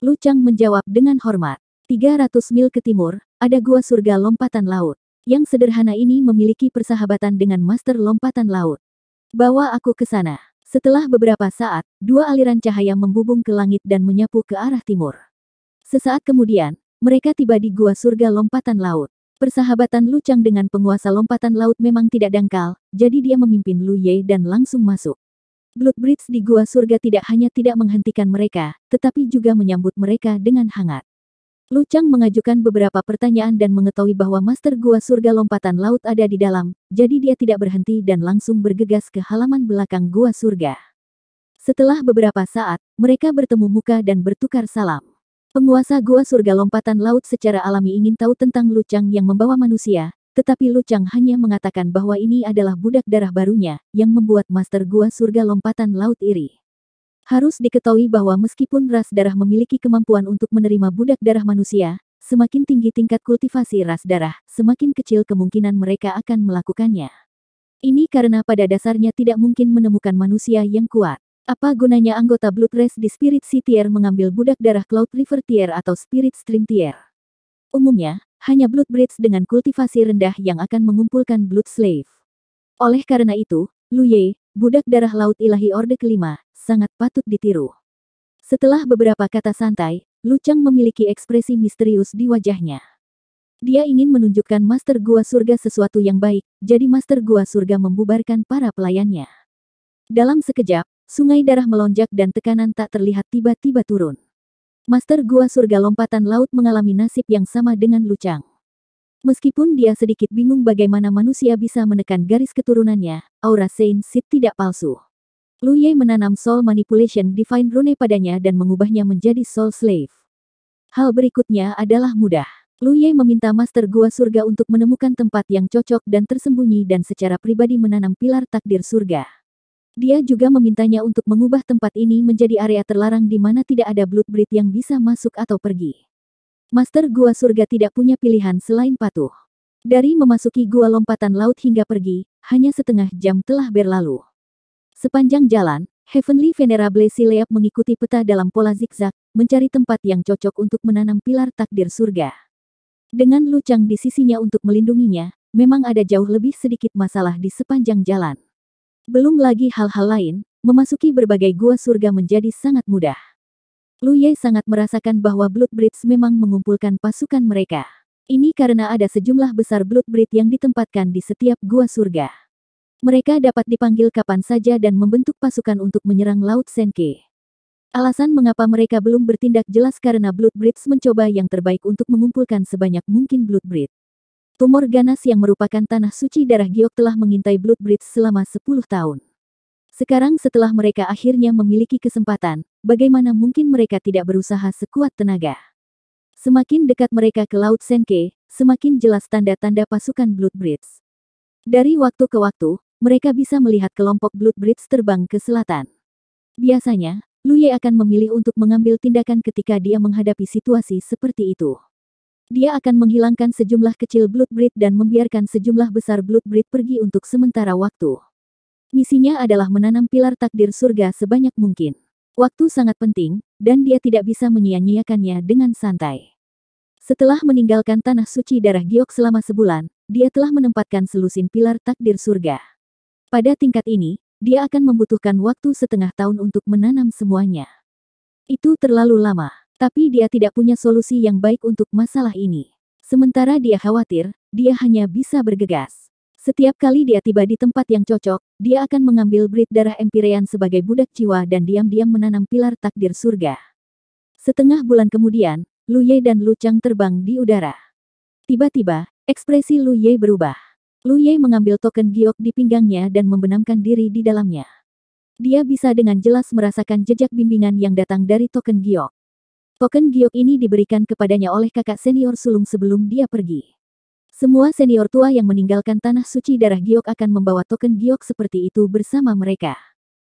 Lu Chang menjawab dengan hormat. 300 mil ke timur, ada gua surga lompatan laut. Yang sederhana ini memiliki persahabatan dengan master lompatan laut. Bawa aku ke sana. Setelah beberapa saat, dua aliran cahaya membubung ke langit dan menyapu ke arah timur. Sesaat kemudian, mereka tiba di gua surga lompatan laut. Persahabatan Lu Chang dengan penguasa lompatan laut memang tidak dangkal, jadi dia memimpin Lu Ye dan langsung masuk. Bloodbridge di gua surga tidak hanya tidak menghentikan mereka, tetapi juga menyambut mereka dengan hangat. Lu Chang mengajukan beberapa pertanyaan dan mengetahui bahwa master gua surga lompatan laut ada di dalam, jadi dia tidak berhenti dan langsung bergegas ke halaman belakang gua surga. Setelah beberapa saat, mereka bertemu muka dan bertukar salam. Penguasa gua surga lompatan laut secara alami ingin tahu tentang Lu Chang yang membawa manusia, tetapi Lu Chang hanya mengatakan bahwa ini adalah budak darah barunya, yang membuat master gua surga lompatan laut iri. Harus diketahui bahwa meskipun ras darah memiliki kemampuan untuk menerima budak darah manusia, semakin tinggi tingkat kultivasi ras darah, semakin kecil kemungkinan mereka akan melakukannya. Ini karena pada dasarnya tidak mungkin menemukan manusia yang kuat. Apa gunanya anggota Blood Race di Spirit Sea Tier mengambil budak darah Cloud River Tier atau Spirit Stream Tier? Umumnya, hanya Blood Bridge dengan kultivasi rendah yang akan mengumpulkan Blood Slave. Oleh karena itu, Luye, budak darah Laut Ilahi Orde kelima, sangat patut ditiru. Setelah beberapa kata santai, Lu Chang memiliki ekspresi misterius di wajahnya. Dia ingin menunjukkan Master Gua Surga sesuatu yang baik, jadi Master Gua Surga membubarkan para pelayannya. Dalam sekejap, sungai darah melonjak dan tekanan tak terlihat tiba-tiba turun. Master Gua Surga Lompatan Laut mengalami nasib yang sama dengan Lucang. Meskipun dia sedikit bingung bagaimana manusia bisa menekan garis keturunannya, aura Saint Sid tidak palsu. Lu Ye menanam soul manipulation divine rune padanya dan mengubahnya menjadi soul slave. Hal berikutnya adalah mudah. Lu Ye meminta Master Gua Surga untuk menemukan tempat yang cocok dan tersembunyi dan secara pribadi menanam pilar takdir surga. Dia juga memintanya untuk mengubah tempat ini menjadi area terlarang di mana tidak ada Bloodbreed yang bisa masuk atau pergi. Master Gua Surga tidak punya pilihan selain patuh. Dari memasuki gua lompatan laut hingga pergi, hanya setengah jam telah berlalu. Sepanjang jalan, Heavenly Venerable Sileap mengikuti peta dalam pola zigzag, mencari tempat yang cocok untuk menanam pilar takdir surga. Dengan lucang di sisinya untuk melindunginya, memang ada jauh lebih sedikit masalah di sepanjang jalan. Belum lagi hal-hal lain, memasuki berbagai gua surga menjadi sangat mudah. Lu Ye sangat merasakan bahwa Bloodbreeds memang mengumpulkan pasukan mereka. Ini karena ada sejumlah besar Bloodbreed yang ditempatkan di setiap gua surga. Mereka dapat dipanggil kapan saja dan membentuk pasukan untuk menyerang Laut Senke. Alasan mengapa mereka belum bertindak jelas karena Bloodbreeds mencoba yang terbaik untuk mengumpulkan sebanyak mungkin Bloodbreed. Tumor ganas yang merupakan tanah suci darah giok telah mengintai Bloodbreeds selama 10 tahun. Sekarang setelah mereka akhirnya memiliki kesempatan, bagaimana mungkin mereka tidak berusaha sekuat tenaga? Semakin dekat mereka ke Laut Senke, semakin jelas tanda-tanda pasukan Bloodbreeds. Dari waktu ke waktu, mereka bisa melihat kelompok Bloodbridge terbang ke selatan. Biasanya, Luye akan memilih untuk mengambil tindakan ketika dia menghadapi situasi seperti itu. Dia akan menghilangkan sejumlah kecil Bloodbridge dan membiarkan sejumlah besar Bloodbridge pergi untuk sementara waktu. Misinya adalah menanam pilar takdir surga sebanyak mungkin. Waktu sangat penting, dan dia tidak bisa menyia-nyiakannya dengan santai. Setelah meninggalkan tanah suci darah giok selama sebulan, dia telah menempatkan selusin pilar takdir surga. Pada tingkat ini, dia akan membutuhkan waktu setengah tahun untuk menanam semuanya. Itu terlalu lama, tapi dia tidak punya solusi yang baik untuk masalah ini. Sementara dia khawatir, dia hanya bisa bergegas. Setiap kali dia tiba di tempat yang cocok, dia akan mengambil brit darah Empirean sebagai budak jiwa dan diam-diam menanam pilar takdir surga. Setengah bulan kemudian, Lu Ye dan Lu Chang terbang di udara. Tiba-tiba, ekspresi Lu Ye berubah. Lu Ye mengambil token giok di pinggangnya dan membenamkan diri di dalamnya. Dia bisa dengan jelas merasakan jejak bimbingan yang datang dari token giok. Token giok ini diberikan kepadanya oleh kakak senior sulung sebelum dia pergi. Semua senior tua yang meninggalkan tanah suci darah giok akan membawa token giok seperti itu bersama mereka.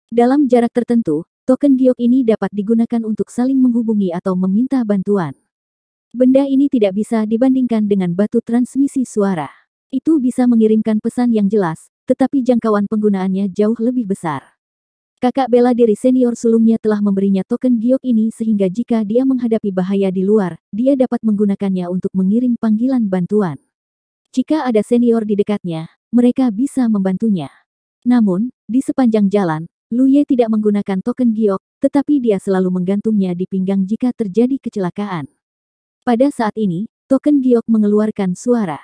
Dalam jarak tertentu, token giok ini dapat digunakan untuk saling menghubungi atau meminta bantuan. Benda ini tidak bisa dibandingkan dengan batu transmisi suara. Itu bisa mengirimkan pesan yang jelas, tetapi jangkauan penggunaannya jauh lebih besar. Kakak bela diri senior sulungnya telah memberinya token giok ini sehingga jika dia menghadapi bahaya di luar, dia dapat menggunakannya untuk mengirim panggilan bantuan. Jika ada senior di dekatnya, mereka bisa membantunya. Namun, di sepanjang jalan, Luye tidak menggunakan token giok, tetapi dia selalu menggantungnya di pinggang jika terjadi kecelakaan. Pada saat ini, token giok mengeluarkan suara.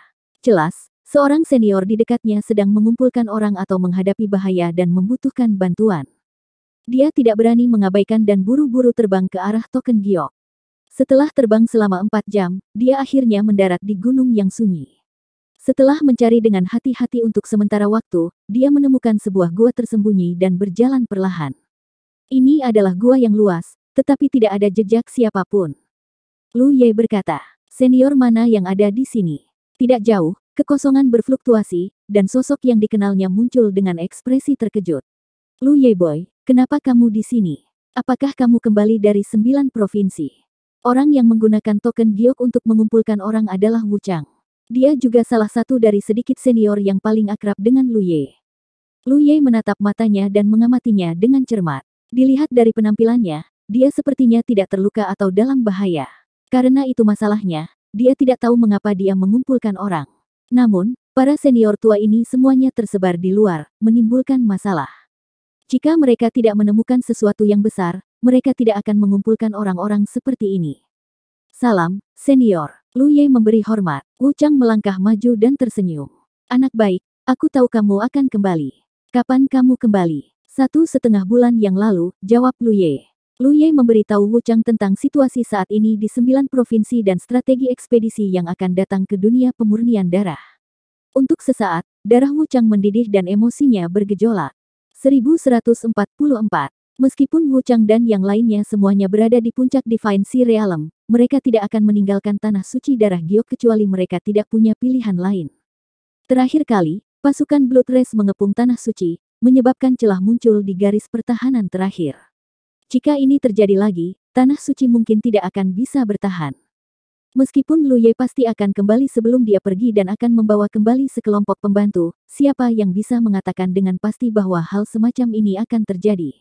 Jelas, Seorang senior di dekatnya sedang mengumpulkan orang atau menghadapi bahaya dan membutuhkan bantuan. Dia tidak berani mengabaikan dan buru-buru terbang ke arah token giok. Setelah terbang selama empat jam, dia akhirnya mendarat di gunung yang sunyi. Setelah mencari dengan hati-hati untuk sementara waktu, dia menemukan sebuah gua tersembunyi dan berjalan perlahan. Ini adalah gua yang luas, tetapi tidak ada jejak siapapun. Lu Ye berkata, senior mana yang ada di sini? Tidak jauh, Kekosongan berfluktuasi, dan sosok yang dikenalnya muncul dengan ekspresi terkejut. Lu Boy, kenapa kamu di sini? Apakah kamu kembali dari sembilan provinsi? Orang yang menggunakan token giok untuk mengumpulkan orang adalah Wu Chang. Dia juga salah satu dari sedikit senior yang paling akrab dengan Lu Ye. Lu Ye menatap matanya dan mengamatinya dengan cermat. Dilihat dari penampilannya, dia sepertinya tidak terluka atau dalam bahaya. Karena itu masalahnya, dia tidak tahu mengapa dia mengumpulkan orang. Namun, para senior tua ini semuanya tersebar di luar, menimbulkan masalah. Jika mereka tidak menemukan sesuatu yang besar, mereka tidak akan mengumpulkan orang-orang seperti ini. Salam, senior. Lu Ye memberi hormat. Wu Chang melangkah maju dan tersenyum. Anak baik, aku tahu kamu akan kembali. Kapan kamu kembali? Satu setengah bulan yang lalu, jawab Lu Ye. Lu Ye memberitahu Wu Chang tentang situasi saat ini di sembilan provinsi dan strategi ekspedisi yang akan datang ke dunia pemurnian darah. Untuk sesaat, darah Wu Chang mendidih dan emosinya bergejolak. 1144 Meskipun Wu Chang dan yang lainnya semuanya berada di puncak Divine Sea Realm, mereka tidak akan meninggalkan tanah suci darah giok kecuali mereka tidak punya pilihan lain. Terakhir kali, pasukan Blood Race mengepung tanah suci, menyebabkan celah muncul di garis pertahanan terakhir. Jika ini terjadi lagi, Tanah Suci mungkin tidak akan bisa bertahan. Meskipun Lu Ye pasti akan kembali sebelum dia pergi dan akan membawa kembali sekelompok pembantu, siapa yang bisa mengatakan dengan pasti bahwa hal semacam ini akan terjadi?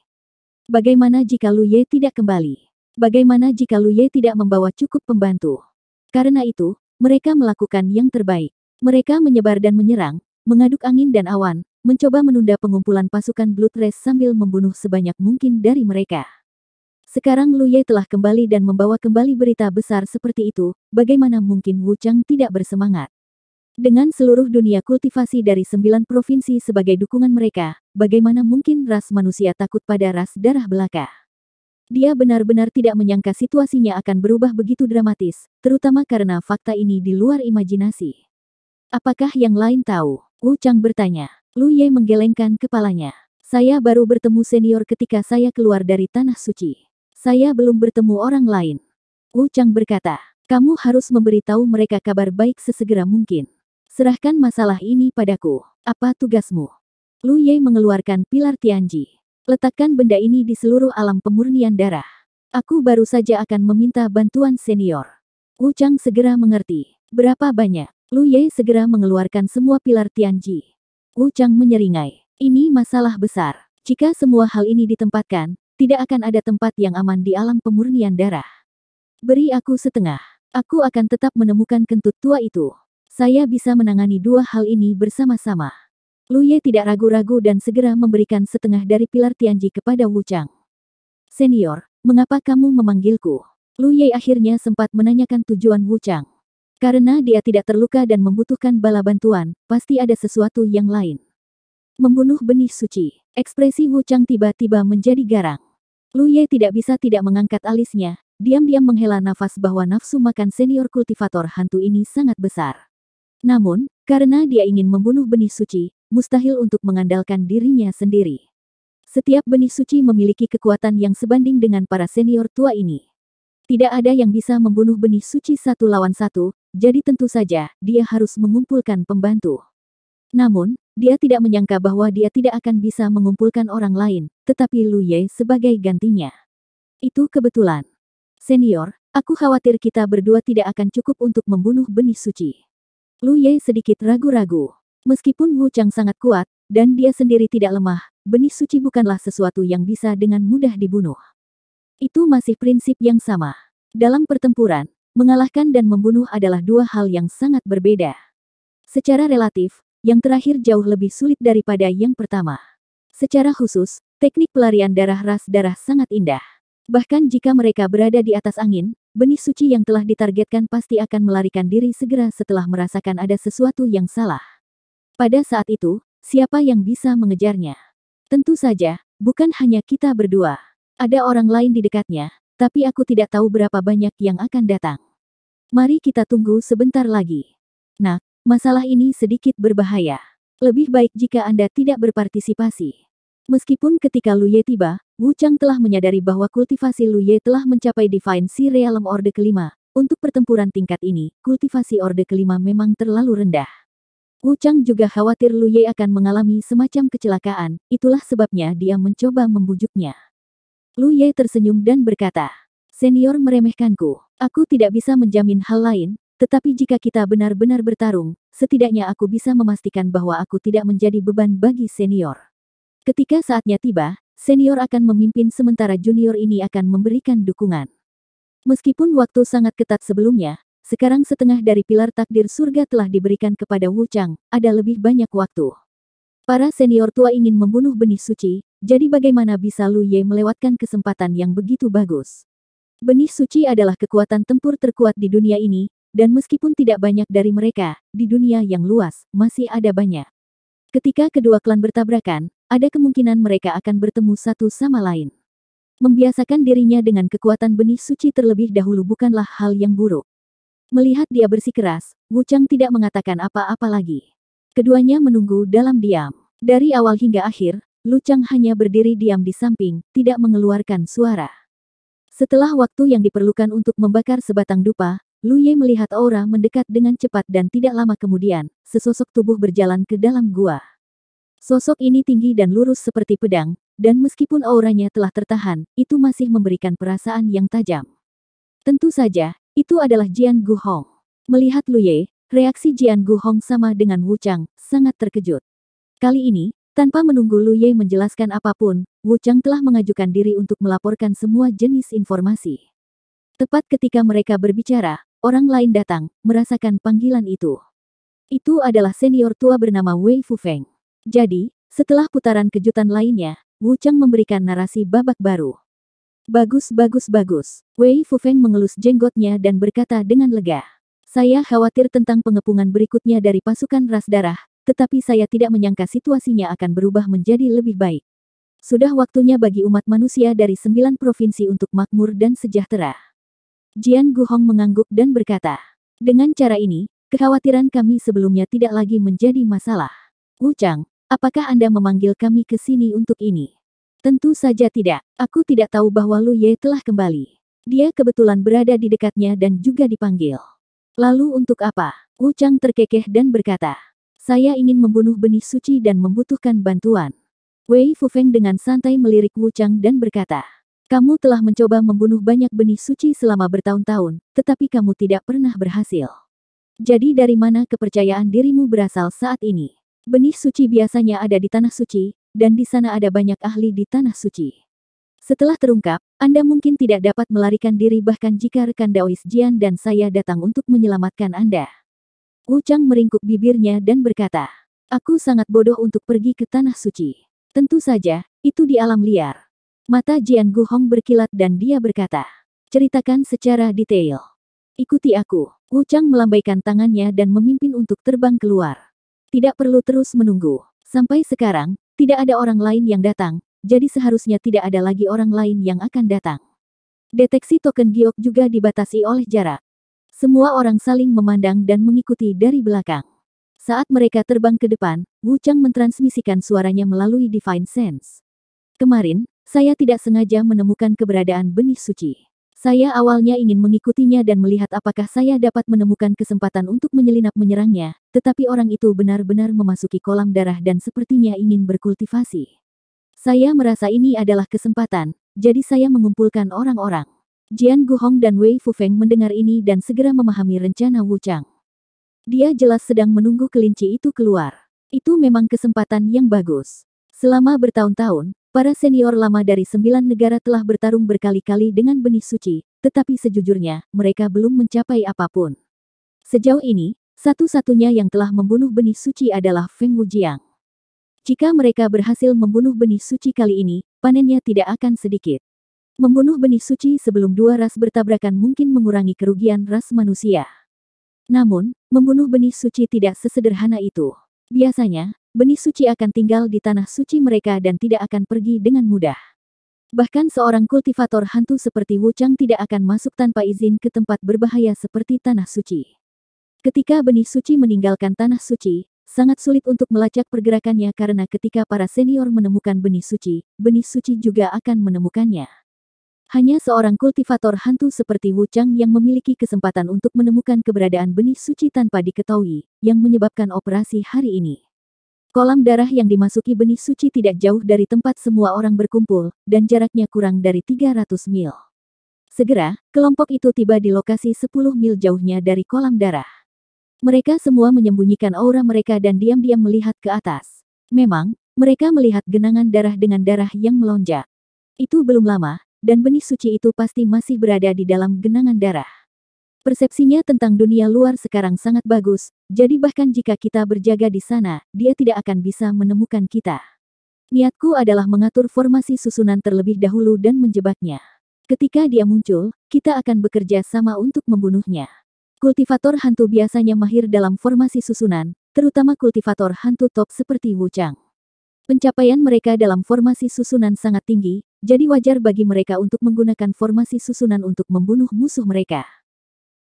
Bagaimana jika Lu Ye tidak kembali? Bagaimana jika Lu Ye tidak membawa cukup pembantu? Karena itu, mereka melakukan yang terbaik. Mereka menyebar dan menyerang, mengaduk angin dan awan, mencoba menunda pengumpulan pasukan Blood Race sambil membunuh sebanyak mungkin dari mereka. Sekarang Lu Ye telah kembali dan membawa kembali berita besar seperti itu, bagaimana mungkin Wu Chang tidak bersemangat? Dengan seluruh dunia kultivasi dari sembilan provinsi sebagai dukungan mereka, bagaimana mungkin ras manusia takut pada ras darah belaka? Dia benar-benar tidak menyangka situasinya akan berubah begitu dramatis, terutama karena fakta ini di luar imajinasi. Apakah yang lain tahu? Wu Chang bertanya. Lu Ye menggelengkan kepalanya. Saya baru bertemu senior ketika saya keluar dari Tanah Suci. Saya belum bertemu orang lain. Wu Chang berkata, kamu harus memberitahu mereka kabar baik sesegera mungkin. Serahkan masalah ini padaku. Apa tugasmu? Lu Ye mengeluarkan pilar Tianji. Letakkan benda ini di seluruh alam pemurnian darah. Aku baru saja akan meminta bantuan senior. Wu Chang segera mengerti. Berapa banyak? Lu Ye segera mengeluarkan semua pilar Tianji. Wu Chang menyeringai. Ini masalah besar. Jika semua hal ini ditempatkan, tidak akan ada tempat yang aman di alam pemurnian darah. Beri aku setengah. Aku akan tetap menemukan kentut tua itu. Saya bisa menangani dua hal ini bersama-sama. Lu Ye tidak ragu-ragu dan segera memberikan setengah dari pilar Tianji kepada Wu Chang. Senior, mengapa kamu memanggilku? Lu Ye akhirnya sempat menanyakan tujuan Wu Chang. Karena dia tidak terluka dan membutuhkan bala bantuan, pasti ada sesuatu yang lain. Membunuh benih suci, ekspresi Wu Chang tiba-tiba menjadi garang. Lu Ye tidak bisa tidak mengangkat alisnya, diam-diam menghela nafas bahwa nafsu makan senior kultivator hantu ini sangat besar. Namun, karena dia ingin membunuh benih suci, mustahil untuk mengandalkan dirinya sendiri. Setiap benih suci memiliki kekuatan yang sebanding dengan para senior tua ini. Tidak ada yang bisa membunuh benih suci satu lawan satu, jadi tentu saja, dia harus mengumpulkan pembantu. Namun, dia tidak menyangka bahwa dia tidak akan bisa mengumpulkan orang lain, tetapi Lu Ye sebagai gantinya. Itu kebetulan. Senior, aku khawatir kita berdua tidak akan cukup untuk membunuh benih suci. Lu Ye sedikit ragu-ragu. Meskipun Wu Chang sangat kuat, dan dia sendiri tidak lemah, benih suci bukanlah sesuatu yang bisa dengan mudah dibunuh. Itu masih prinsip yang sama. Dalam pertempuran, mengalahkan dan membunuh adalah dua hal yang sangat berbeda. Secara relatif, yang terakhir jauh lebih sulit daripada yang pertama. Secara khusus, teknik pelarian darah ras darah sangat indah. Bahkan jika mereka berada di atas angin, benih suci yang telah ditargetkan pasti akan melarikan diri segera setelah merasakan ada sesuatu yang salah. Pada saat itu, siapa yang bisa mengejarnya? Tentu saja, bukan hanya kita berdua. Ada orang lain di dekatnya, tapi aku tidak tahu berapa banyak yang akan datang. Mari kita tunggu sebentar lagi. Nah. Masalah ini sedikit berbahaya. Lebih baik jika Anda tidak berpartisipasi. Meskipun ketika Lu Ye tiba, Wu Chang telah menyadari bahwa kultivasi Lu Ye telah mencapai Divine Si Realm Orde kelima. Untuk pertempuran tingkat ini, kultivasi Orde kelima memang terlalu rendah. Wu Chang juga khawatir Lu Ye akan mengalami semacam kecelakaan, itulah sebabnya dia mencoba membujuknya. Lu Ye tersenyum dan berkata, Senior meremehkanku. Aku tidak bisa menjamin hal lain, tetapi jika kita benar-benar bertarung, setidaknya aku bisa memastikan bahwa aku tidak menjadi beban bagi senior. Ketika saatnya tiba, senior akan memimpin sementara junior ini akan memberikan dukungan. Meskipun waktu sangat ketat sebelumnya, sekarang setengah dari pilar takdir surga telah diberikan kepada Wu Chang, ada lebih banyak waktu. Para senior tua ingin membunuh benih suci, jadi bagaimana bisa Lu Ye melewatkan kesempatan yang begitu bagus? Benih suci adalah kekuatan tempur terkuat di dunia ini, dan meskipun tidak banyak dari mereka, di dunia yang luas, masih ada banyak. Ketika kedua klan bertabrakan, ada kemungkinan mereka akan bertemu satu sama lain. Membiasakan dirinya dengan kekuatan benih suci terlebih dahulu bukanlah hal yang buruk. Melihat dia bersikeras, Wu Chang tidak mengatakan apa-apa lagi. Keduanya menunggu dalam diam. Dari awal hingga akhir, Lu Chang hanya berdiri diam di samping, tidak mengeluarkan suara. Setelah waktu yang diperlukan untuk membakar sebatang dupa, Ye melihat aura mendekat dengan cepat dan tidak lama kemudian, sesosok tubuh berjalan ke dalam gua. Sosok ini tinggi dan lurus seperti pedang, dan meskipun auranya telah tertahan, itu masih memberikan perasaan yang tajam. Tentu saja, itu adalah Jian Gu Hong. Melihat Ye, reaksi Jian Gu Hong sama dengan Wu Chang, sangat terkejut. Kali ini, tanpa menunggu Ye menjelaskan apapun, Wu Chang telah mengajukan diri untuk melaporkan semua jenis informasi. Tepat ketika mereka berbicara, Orang lain datang, merasakan panggilan itu. Itu adalah senior tua bernama Wei Fufeng. Jadi, setelah putaran kejutan lainnya, Wu Chang memberikan narasi babak baru. Bagus bagus bagus, Wei Fufeng mengelus jenggotnya dan berkata dengan lega. Saya khawatir tentang pengepungan berikutnya dari pasukan ras darah, tetapi saya tidak menyangka situasinya akan berubah menjadi lebih baik. Sudah waktunya bagi umat manusia dari sembilan provinsi untuk makmur dan sejahtera. Jian Guhong mengangguk dan berkata, dengan cara ini, kekhawatiran kami sebelumnya tidak lagi menjadi masalah. Wu Chang, apakah Anda memanggil kami ke sini untuk ini? Tentu saja tidak. Aku tidak tahu bahwa Lu Ye telah kembali. Dia kebetulan berada di dekatnya dan juga dipanggil. Lalu untuk apa? Wu Chang terkekeh dan berkata, saya ingin membunuh benih suci dan membutuhkan bantuan. Wei Fu Feng dengan santai melirik Wu Chang dan berkata, kamu telah mencoba membunuh banyak benih suci selama bertahun-tahun, tetapi kamu tidak pernah berhasil. Jadi dari mana kepercayaan dirimu berasal saat ini? Benih suci biasanya ada di tanah suci, dan di sana ada banyak ahli di tanah suci. Setelah terungkap, Anda mungkin tidak dapat melarikan diri bahkan jika rekan Daois Jian dan saya datang untuk menyelamatkan Anda. Wu Chang meringkuk bibirnya dan berkata, Aku sangat bodoh untuk pergi ke tanah suci. Tentu saja, itu di alam liar. Mata Jian Hong berkilat dan dia berkata, ceritakan secara detail. Ikuti aku. Wu Chang melambaikan tangannya dan memimpin untuk terbang keluar. Tidak perlu terus menunggu. Sampai sekarang, tidak ada orang lain yang datang, jadi seharusnya tidak ada lagi orang lain yang akan datang. Deteksi token giok juga dibatasi oleh jarak. Semua orang saling memandang dan mengikuti dari belakang. Saat mereka terbang ke depan, Wu Chang mentransmisikan suaranya melalui Divine Sense. Kemarin, saya tidak sengaja menemukan keberadaan benih suci. Saya awalnya ingin mengikutinya dan melihat apakah saya dapat menemukan kesempatan untuk menyelinap menyerangnya, tetapi orang itu benar-benar memasuki kolam darah dan sepertinya ingin berkultivasi. Saya merasa ini adalah kesempatan, jadi saya mengumpulkan orang-orang. Jian Guhong dan Wei Fu Feng mendengar ini dan segera memahami rencana Wu Chang. Dia jelas sedang menunggu kelinci itu keluar. Itu memang kesempatan yang bagus. Selama bertahun-tahun, Para senior lama dari sembilan negara telah bertarung berkali-kali dengan benih suci, tetapi sejujurnya, mereka belum mencapai apapun. Sejauh ini, satu-satunya yang telah membunuh benih suci adalah Feng Wujiang. Jika mereka berhasil membunuh benih suci kali ini, panennya tidak akan sedikit. Membunuh benih suci sebelum dua ras bertabrakan mungkin mengurangi kerugian ras manusia. Namun, membunuh benih suci tidak sesederhana itu. Biasanya, benih suci akan tinggal di tanah suci mereka dan tidak akan pergi dengan mudah. Bahkan seorang kultivator hantu seperti Wu Chang tidak akan masuk tanpa izin ke tempat berbahaya seperti tanah suci. Ketika benih suci meninggalkan tanah suci, sangat sulit untuk melacak pergerakannya karena ketika para senior menemukan benih suci, benih suci juga akan menemukannya. Hanya seorang kultivator hantu seperti Wu Chang yang memiliki kesempatan untuk menemukan keberadaan benih suci tanpa diketahui, yang menyebabkan operasi hari ini. Kolam darah yang dimasuki benih suci tidak jauh dari tempat semua orang berkumpul, dan jaraknya kurang dari 300 mil. Segera, kelompok itu tiba di lokasi 10 mil jauhnya dari kolam darah. Mereka semua menyembunyikan aura mereka dan diam-diam melihat ke atas. Memang, mereka melihat genangan darah dengan darah yang melonjak. Itu belum lama, dan benih suci itu pasti masih berada di dalam genangan darah. Persepsinya tentang dunia luar sekarang sangat bagus, jadi bahkan jika kita berjaga di sana, dia tidak akan bisa menemukan kita. Niatku adalah mengatur formasi susunan terlebih dahulu dan menjebaknya. Ketika dia muncul, kita akan bekerja sama untuk membunuhnya. Kultivator hantu biasanya mahir dalam formasi susunan, terutama kultivator hantu top seperti Wu Chang. Pencapaian mereka dalam formasi susunan sangat tinggi, jadi wajar bagi mereka untuk menggunakan formasi susunan untuk membunuh musuh mereka.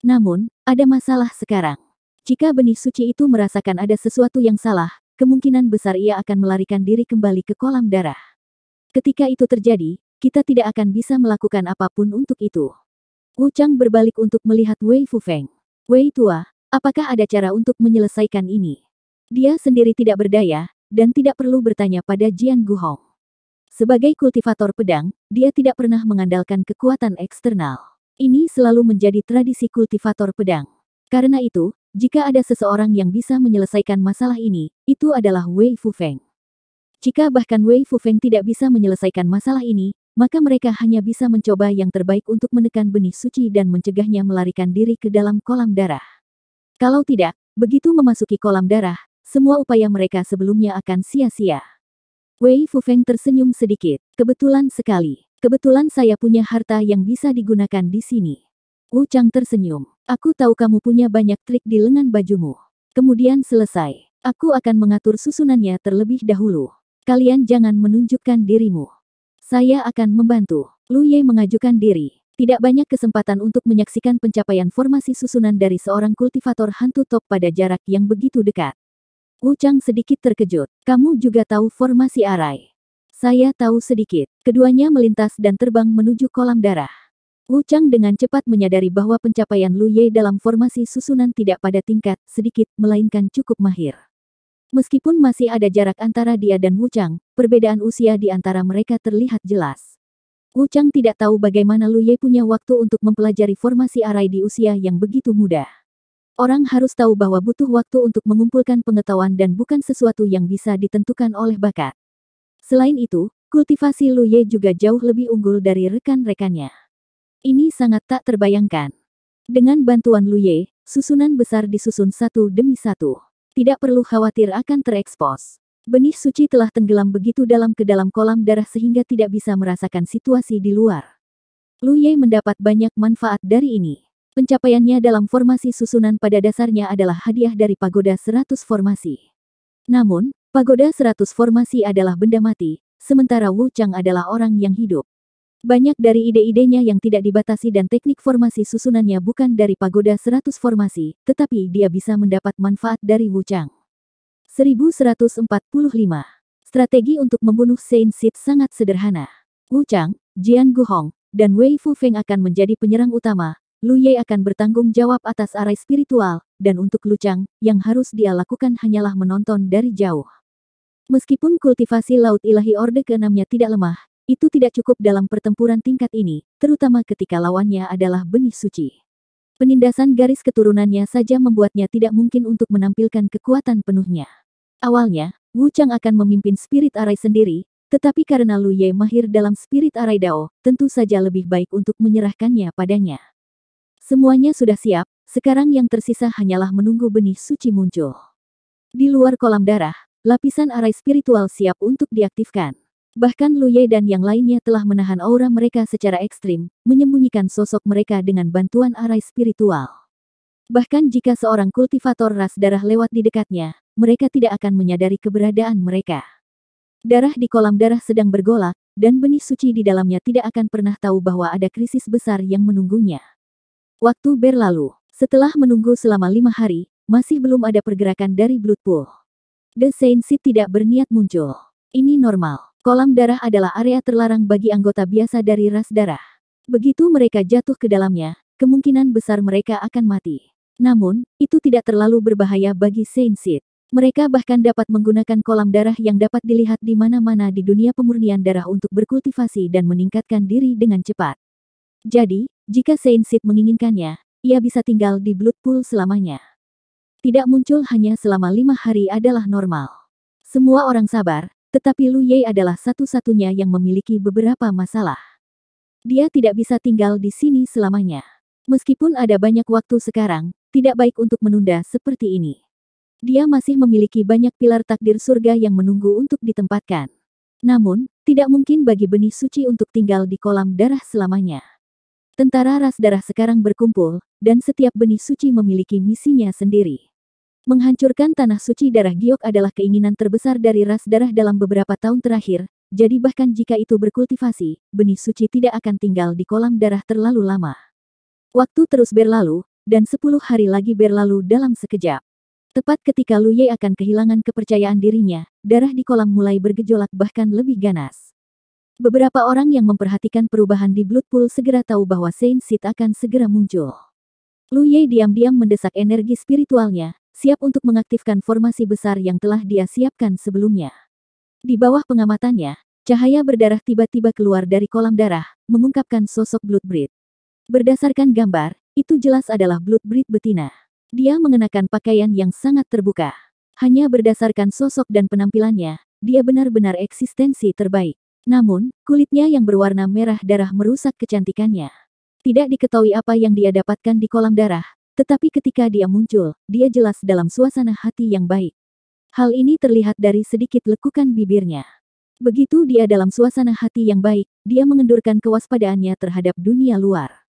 Namun, ada masalah sekarang. Jika benih suci itu merasakan ada sesuatu yang salah, kemungkinan besar ia akan melarikan diri kembali ke kolam darah. Ketika itu terjadi, kita tidak akan bisa melakukan apapun untuk itu. Wu Chang berbalik untuk melihat Wei Fu Feng. Wei tua, apakah ada cara untuk menyelesaikan ini? Dia sendiri tidak berdaya, dan tidak perlu bertanya pada Jian Hong. Sebagai kultivator pedang, dia tidak pernah mengandalkan kekuatan eksternal. Ini selalu menjadi tradisi kultivator pedang. Karena itu, jika ada seseorang yang bisa menyelesaikan masalah ini, itu adalah Wei Fu Feng. Jika bahkan Wei Fu Feng tidak bisa menyelesaikan masalah ini, maka mereka hanya bisa mencoba yang terbaik untuk menekan benih suci dan mencegahnya melarikan diri ke dalam kolam darah. Kalau tidak, begitu memasuki kolam darah, semua upaya mereka sebelumnya akan sia-sia. Wei Fu Feng tersenyum sedikit, kebetulan sekali. Kebetulan saya punya harta yang bisa digunakan di sini. Wu Chang tersenyum. Aku tahu kamu punya banyak trik di lengan bajumu. Kemudian selesai. Aku akan mengatur susunannya terlebih dahulu. Kalian jangan menunjukkan dirimu. Saya akan membantu. Lu Ye mengajukan diri. Tidak banyak kesempatan untuk menyaksikan pencapaian formasi susunan dari seorang kultivator hantu top pada jarak yang begitu dekat. Wu Chang sedikit terkejut. Kamu juga tahu formasi arai. Saya tahu sedikit. Keduanya melintas dan terbang menuju kolam darah. Wu Chang dengan cepat menyadari bahwa pencapaian Lu Ye dalam formasi susunan tidak pada tingkat sedikit, melainkan cukup mahir. Meskipun masih ada jarak antara dia dan Wu Chang, perbedaan usia di antara mereka terlihat jelas. Wu Chang tidak tahu bagaimana Lu Ye punya waktu untuk mempelajari formasi arai di usia yang begitu muda. Orang harus tahu bahwa butuh waktu untuk mengumpulkan pengetahuan dan bukan sesuatu yang bisa ditentukan oleh bakat. Selain itu, kultivasi Lu Ye juga jauh lebih unggul dari rekan-rekannya. Ini sangat tak terbayangkan. Dengan bantuan Lu Ye, susunan besar disusun satu demi satu. Tidak perlu khawatir akan terekspos. Benih suci telah tenggelam begitu dalam ke dalam kolam darah sehingga tidak bisa merasakan situasi di luar. Lu Ye mendapat banyak manfaat dari ini. Pencapaiannya dalam formasi susunan pada dasarnya adalah hadiah dari pagoda 100 formasi. Namun, Pagoda seratus formasi adalah benda mati, sementara Wu Chang adalah orang yang hidup. Banyak dari ide-idenya yang tidak dibatasi dan teknik formasi susunannya bukan dari pagoda seratus formasi, tetapi dia bisa mendapat manfaat dari Wu Chang. 1145 Strategi untuk membunuh Saint Sid sangat sederhana. Wu Chang, Jian Guhong, dan Wei Fu Feng akan menjadi penyerang utama, Lu Ye akan bertanggung jawab atas arai spiritual, dan untuk Lucang, yang harus dia lakukan hanyalah menonton dari jauh. Meskipun kultivasi Laut Ilahi Orde keenamnya tidak lemah, itu tidak cukup dalam pertempuran tingkat ini, terutama ketika lawannya adalah benih suci. Penindasan garis keturunannya saja membuatnya tidak mungkin untuk menampilkan kekuatan penuhnya. Awalnya, Wu Chang akan memimpin spirit arai sendiri, tetapi karena Lu Ye mahir dalam spirit Arai Dao, tentu saja lebih baik untuk menyerahkannya padanya. Semuanya sudah siap, sekarang yang tersisa hanyalah menunggu benih suci muncul. Di luar kolam darah, lapisan arai spiritual siap untuk diaktifkan. Bahkan lu ye dan yang lainnya telah menahan aura mereka secara ekstrim, menyembunyikan sosok mereka dengan bantuan arai spiritual. Bahkan jika seorang kultivator ras darah lewat di dekatnya, mereka tidak akan menyadari keberadaan mereka. Darah di kolam darah sedang bergolak, dan benih suci di dalamnya tidak akan pernah tahu bahwa ada krisis besar yang menunggunya. Waktu berlalu, setelah menunggu selama lima hari, masih belum ada pergerakan dari Blood Pool. The Saint Seed tidak berniat muncul. Ini normal. Kolam darah adalah area terlarang bagi anggota biasa dari ras darah. Begitu mereka jatuh ke dalamnya, kemungkinan besar mereka akan mati. Namun, itu tidak terlalu berbahaya bagi Saint Seed. Mereka bahkan dapat menggunakan kolam darah yang dapat dilihat di mana-mana di dunia pemurnian darah untuk berkultivasi dan meningkatkan diri dengan cepat. Jadi, jika Saint Seed menginginkannya, ia bisa tinggal di Blood Pool selamanya. Tidak muncul hanya selama lima hari adalah normal. Semua orang sabar, tetapi Lu Ye adalah satu-satunya yang memiliki beberapa masalah. Dia tidak bisa tinggal di sini selamanya. Meskipun ada banyak waktu sekarang, tidak baik untuk menunda seperti ini. Dia masih memiliki banyak pilar takdir surga yang menunggu untuk ditempatkan. Namun, tidak mungkin bagi benih suci untuk tinggal di kolam darah selamanya. Tentara ras darah sekarang berkumpul, dan setiap benih suci memiliki misinya sendiri. Menghancurkan tanah suci darah giok adalah keinginan terbesar dari ras darah dalam beberapa tahun terakhir, jadi bahkan jika itu berkultivasi, benih suci tidak akan tinggal di kolam darah terlalu lama. Waktu terus berlalu, dan sepuluh hari lagi berlalu dalam sekejap. Tepat ketika Lu Luye akan kehilangan kepercayaan dirinya, darah di kolam mulai bergejolak bahkan lebih ganas. Beberapa orang yang memperhatikan perubahan di Blood Pool segera tahu bahwa Saint Seed akan segera muncul. Lu Ye diam-diam mendesak energi spiritualnya, siap untuk mengaktifkan formasi besar yang telah dia siapkan sebelumnya. Di bawah pengamatannya, cahaya berdarah tiba-tiba keluar dari kolam darah, mengungkapkan sosok Blood Berdasarkan gambar, itu jelas adalah Blood betina. Dia mengenakan pakaian yang sangat terbuka. Hanya berdasarkan sosok dan penampilannya, dia benar-benar eksistensi terbaik. Namun, kulitnya yang berwarna merah darah merusak kecantikannya. Tidak diketahui apa yang dia dapatkan di kolam darah, tetapi ketika dia muncul, dia jelas dalam suasana hati yang baik. Hal ini terlihat dari sedikit lekukan bibirnya. Begitu dia dalam suasana hati yang baik, dia mengendurkan kewaspadaannya terhadap dunia luar.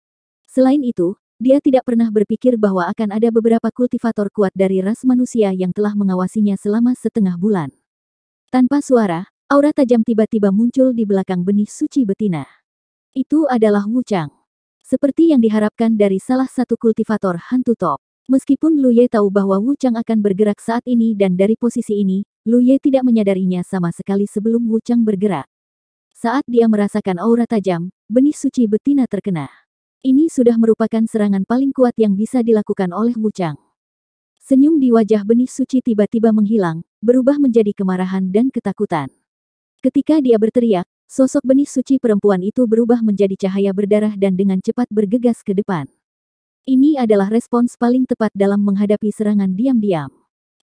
Selain itu, dia tidak pernah berpikir bahwa akan ada beberapa kultivator kuat dari ras manusia yang telah mengawasinya selama setengah bulan. Tanpa suara, Aura tajam tiba-tiba muncul di belakang benih suci betina. Itu adalah Wuchang. Seperti yang diharapkan dari salah satu kultivator hantu top. Meskipun Lu Ye tahu bahwa Wuchang akan bergerak saat ini dan dari posisi ini, Lu Ye tidak menyadarinya sama sekali sebelum Wuchang bergerak. Saat dia merasakan aura tajam, benih suci betina terkena. Ini sudah merupakan serangan paling kuat yang bisa dilakukan oleh Wuchang. Senyum di wajah benih suci tiba-tiba menghilang, berubah menjadi kemarahan dan ketakutan. Ketika dia berteriak, sosok benih suci perempuan itu berubah menjadi cahaya berdarah dan dengan cepat bergegas ke depan. Ini adalah respons paling tepat dalam menghadapi serangan diam-diam.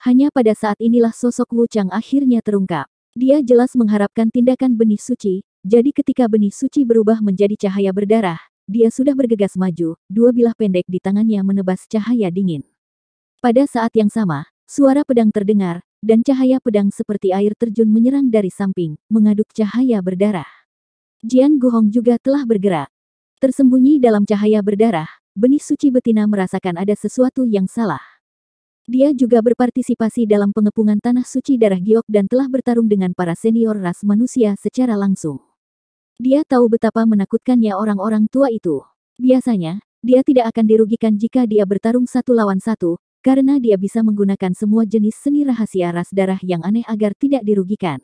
Hanya pada saat inilah sosok Wu Chang akhirnya terungkap. Dia jelas mengharapkan tindakan benih suci, jadi ketika benih suci berubah menjadi cahaya berdarah, dia sudah bergegas maju, dua bilah pendek di tangannya menebas cahaya dingin. Pada saat yang sama, suara pedang terdengar, dan cahaya pedang seperti air terjun menyerang dari samping, mengaduk cahaya berdarah. Jian Guhong juga telah bergerak. Tersembunyi dalam cahaya berdarah, benih suci betina merasakan ada sesuatu yang salah. Dia juga berpartisipasi dalam pengepungan tanah suci darah giok dan telah bertarung dengan para senior ras manusia secara langsung. Dia tahu betapa menakutkannya orang-orang tua itu. Biasanya, dia tidak akan dirugikan jika dia bertarung satu lawan satu, karena dia bisa menggunakan semua jenis seni rahasia ras darah yang aneh agar tidak dirugikan.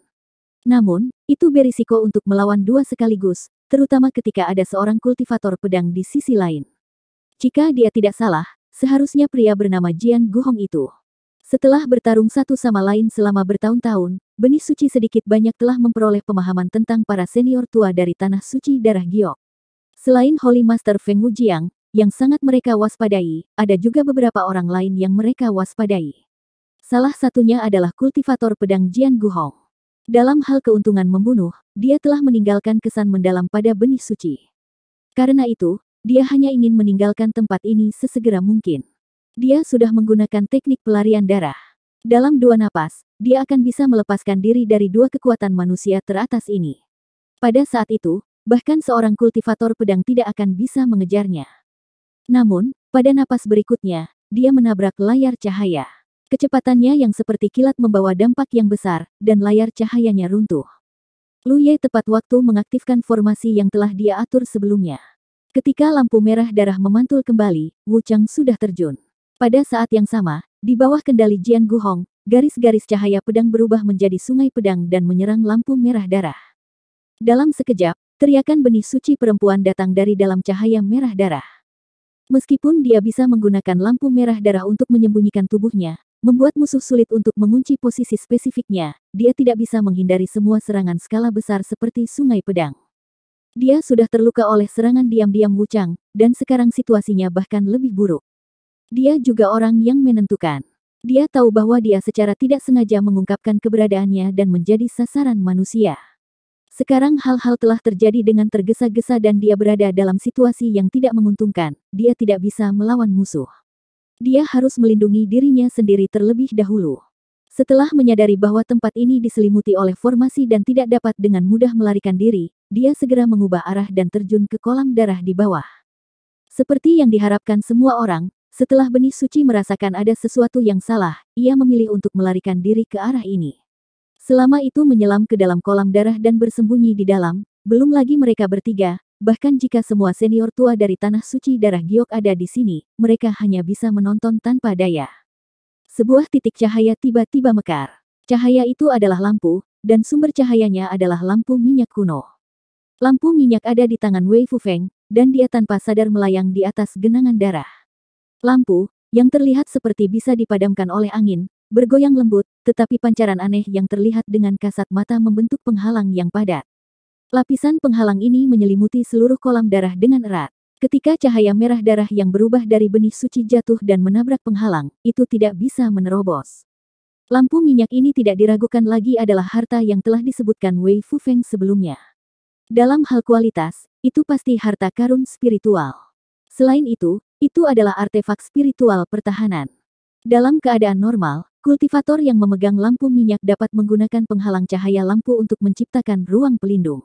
Namun, itu berisiko untuk melawan dua sekaligus, terutama ketika ada seorang kultivator pedang di sisi lain. Jika dia tidak salah, seharusnya pria bernama Jian Guhong itu. Setelah bertarung satu sama lain selama bertahun-tahun, benih suci sedikit banyak telah memperoleh pemahaman tentang para senior tua dari tanah suci darah giok. Selain Holy Master Feng Wujiang, yang sangat mereka waspadai, ada juga beberapa orang lain yang mereka waspadai. Salah satunya adalah kultivator pedang Jian Guhong. Dalam hal keuntungan membunuh, dia telah meninggalkan kesan mendalam pada benih suci. Karena itu, dia hanya ingin meninggalkan tempat ini sesegera mungkin. Dia sudah menggunakan teknik pelarian darah. Dalam dua napas, dia akan bisa melepaskan diri dari dua kekuatan manusia teratas ini. Pada saat itu, bahkan seorang kultivator pedang tidak akan bisa mengejarnya. Namun, pada napas berikutnya, dia menabrak layar cahaya. Kecepatannya yang seperti kilat membawa dampak yang besar, dan layar cahayanya runtuh. Lu Ye tepat waktu mengaktifkan formasi yang telah dia atur sebelumnya. Ketika lampu merah darah memantul kembali, Wu Chang sudah terjun. Pada saat yang sama, di bawah kendali Jian Gu Hong, garis-garis cahaya pedang berubah menjadi sungai pedang dan menyerang lampu merah darah. Dalam sekejap, teriakan benih suci perempuan datang dari dalam cahaya merah darah. Meskipun dia bisa menggunakan lampu merah darah untuk menyembunyikan tubuhnya, membuat musuh sulit untuk mengunci posisi spesifiknya, dia tidak bisa menghindari semua serangan skala besar seperti sungai pedang. Dia sudah terluka oleh serangan diam-diam Wu dan sekarang situasinya bahkan lebih buruk. Dia juga orang yang menentukan. Dia tahu bahwa dia secara tidak sengaja mengungkapkan keberadaannya dan menjadi sasaran manusia. Sekarang hal-hal telah terjadi dengan tergesa-gesa dan dia berada dalam situasi yang tidak menguntungkan, dia tidak bisa melawan musuh. Dia harus melindungi dirinya sendiri terlebih dahulu. Setelah menyadari bahwa tempat ini diselimuti oleh formasi dan tidak dapat dengan mudah melarikan diri, dia segera mengubah arah dan terjun ke kolam darah di bawah. Seperti yang diharapkan semua orang, setelah benih suci merasakan ada sesuatu yang salah, ia memilih untuk melarikan diri ke arah ini. Selama itu menyelam ke dalam kolam darah dan bersembunyi di dalam, belum lagi mereka bertiga, bahkan jika semua senior tua dari tanah suci darah giok ada di sini, mereka hanya bisa menonton tanpa daya. Sebuah titik cahaya tiba-tiba mekar. Cahaya itu adalah lampu, dan sumber cahayanya adalah lampu minyak kuno. Lampu minyak ada di tangan Wei Fu Feng, dan dia tanpa sadar melayang di atas genangan darah. Lampu, yang terlihat seperti bisa dipadamkan oleh angin, Bergoyang lembut, tetapi pancaran aneh yang terlihat dengan kasat mata membentuk penghalang yang padat. Lapisan penghalang ini menyelimuti seluruh kolam darah dengan erat. Ketika cahaya merah darah yang berubah dari benih suci jatuh dan menabrak penghalang, itu tidak bisa menerobos. Lampu minyak ini tidak diragukan lagi adalah harta yang telah disebutkan Wei Fu Feng sebelumnya. Dalam hal kualitas, itu pasti harta karun spiritual. Selain itu, itu adalah artefak spiritual pertahanan. Dalam keadaan normal, Kultivator yang memegang lampu minyak dapat menggunakan penghalang cahaya lampu untuk menciptakan ruang pelindung.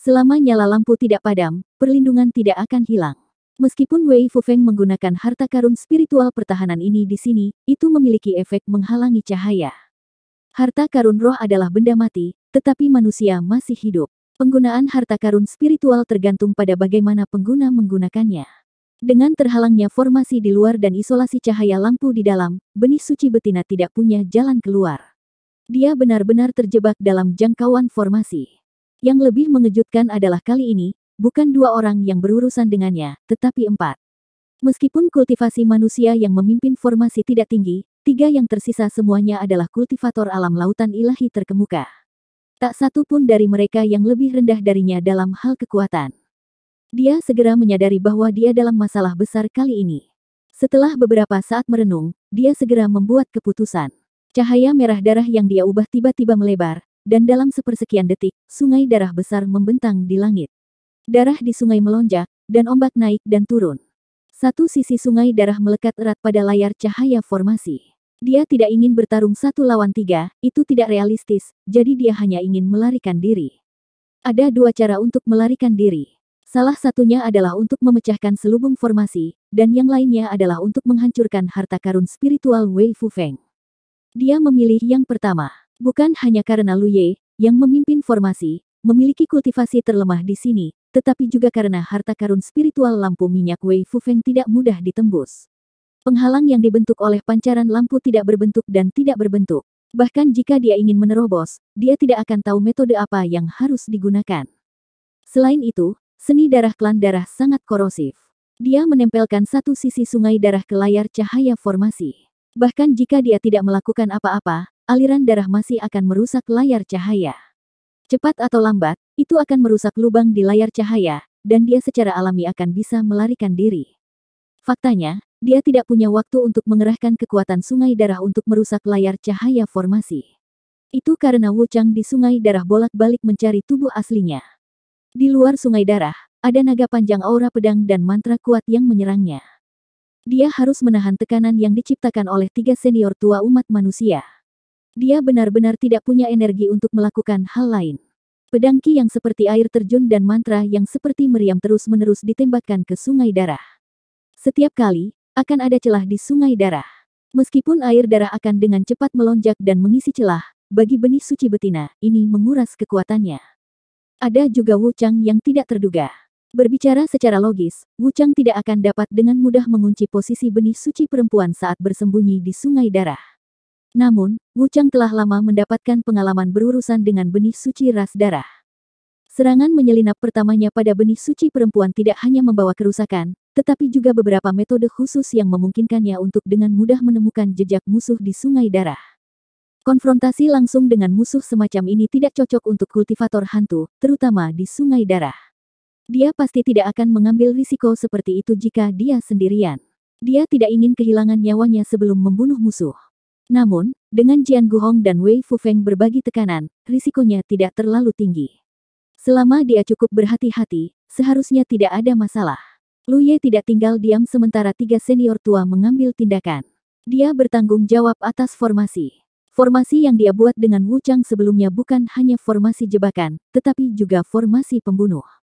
Selama nyala lampu tidak padam, perlindungan tidak akan hilang. Meskipun Wei Fufeng menggunakan harta karun spiritual pertahanan ini di sini, itu memiliki efek menghalangi cahaya. Harta karun roh adalah benda mati, tetapi manusia masih hidup. Penggunaan harta karun spiritual tergantung pada bagaimana pengguna menggunakannya. Dengan terhalangnya formasi di luar dan isolasi cahaya lampu di dalam, benih suci betina tidak punya jalan keluar. Dia benar-benar terjebak dalam jangkauan formasi. Yang lebih mengejutkan adalah kali ini, bukan dua orang yang berurusan dengannya, tetapi empat. Meskipun kultivasi manusia yang memimpin formasi tidak tinggi, tiga yang tersisa semuanya adalah kultivator alam lautan ilahi terkemuka. Tak satu pun dari mereka yang lebih rendah darinya dalam hal kekuatan. Dia segera menyadari bahwa dia dalam masalah besar kali ini. Setelah beberapa saat merenung, dia segera membuat keputusan. Cahaya merah darah yang dia ubah tiba-tiba melebar, dan dalam sepersekian detik, sungai darah besar membentang di langit. Darah di sungai melonjak, dan ombak naik dan turun. Satu sisi sungai darah melekat erat pada layar cahaya formasi. Dia tidak ingin bertarung satu lawan tiga, itu tidak realistis, jadi dia hanya ingin melarikan diri. Ada dua cara untuk melarikan diri. Salah satunya adalah untuk memecahkan selubung formasi, dan yang lainnya adalah untuk menghancurkan harta karun spiritual Wei Fu Feng. Dia memilih yang pertama. Bukan hanya karena Ye, yang memimpin formasi, memiliki kultivasi terlemah di sini, tetapi juga karena harta karun spiritual lampu minyak Wei Fu Feng tidak mudah ditembus. Penghalang yang dibentuk oleh pancaran lampu tidak berbentuk dan tidak berbentuk. Bahkan jika dia ingin menerobos, dia tidak akan tahu metode apa yang harus digunakan. Selain itu, Seni darah klan darah sangat korosif. Dia menempelkan satu sisi sungai darah ke layar cahaya formasi. Bahkan jika dia tidak melakukan apa-apa, aliran darah masih akan merusak layar cahaya. Cepat atau lambat, itu akan merusak lubang di layar cahaya, dan dia secara alami akan bisa melarikan diri. Faktanya, dia tidak punya waktu untuk mengerahkan kekuatan sungai darah untuk merusak layar cahaya formasi. Itu karena Wu Chang di sungai darah bolak-balik mencari tubuh aslinya. Di luar sungai darah, ada naga panjang aura pedang dan mantra kuat yang menyerangnya. Dia harus menahan tekanan yang diciptakan oleh tiga senior tua umat manusia. Dia benar-benar tidak punya energi untuk melakukan hal lain. Pedang ki yang seperti air terjun dan mantra yang seperti meriam terus-menerus ditembakkan ke sungai darah. Setiap kali, akan ada celah di sungai darah. Meskipun air darah akan dengan cepat melonjak dan mengisi celah, bagi benih suci betina, ini menguras kekuatannya. Ada juga Wuchang yang tidak terduga. Berbicara secara logis, Wuchang tidak akan dapat dengan mudah mengunci posisi benih suci perempuan saat bersembunyi di sungai darah. Namun, Wuchang telah lama mendapatkan pengalaman berurusan dengan benih suci ras darah. Serangan menyelinap pertamanya pada benih suci perempuan tidak hanya membawa kerusakan, tetapi juga beberapa metode khusus yang memungkinkannya untuk dengan mudah menemukan jejak musuh di sungai darah. Konfrontasi langsung dengan musuh semacam ini tidak cocok untuk kultivator hantu, terutama di sungai darah. Dia pasti tidak akan mengambil risiko seperti itu jika dia sendirian. Dia tidak ingin kehilangan nyawanya sebelum membunuh musuh. Namun, dengan Jian Guhong dan Wei Fu Feng berbagi tekanan, risikonya tidak terlalu tinggi. Selama dia cukup berhati-hati, seharusnya tidak ada masalah. Lu Ye tidak tinggal diam sementara tiga senior tua mengambil tindakan. Dia bertanggung jawab atas formasi. Formasi yang dia buat dengan Wu Chang sebelumnya bukan hanya formasi jebakan, tetapi juga formasi pembunuh.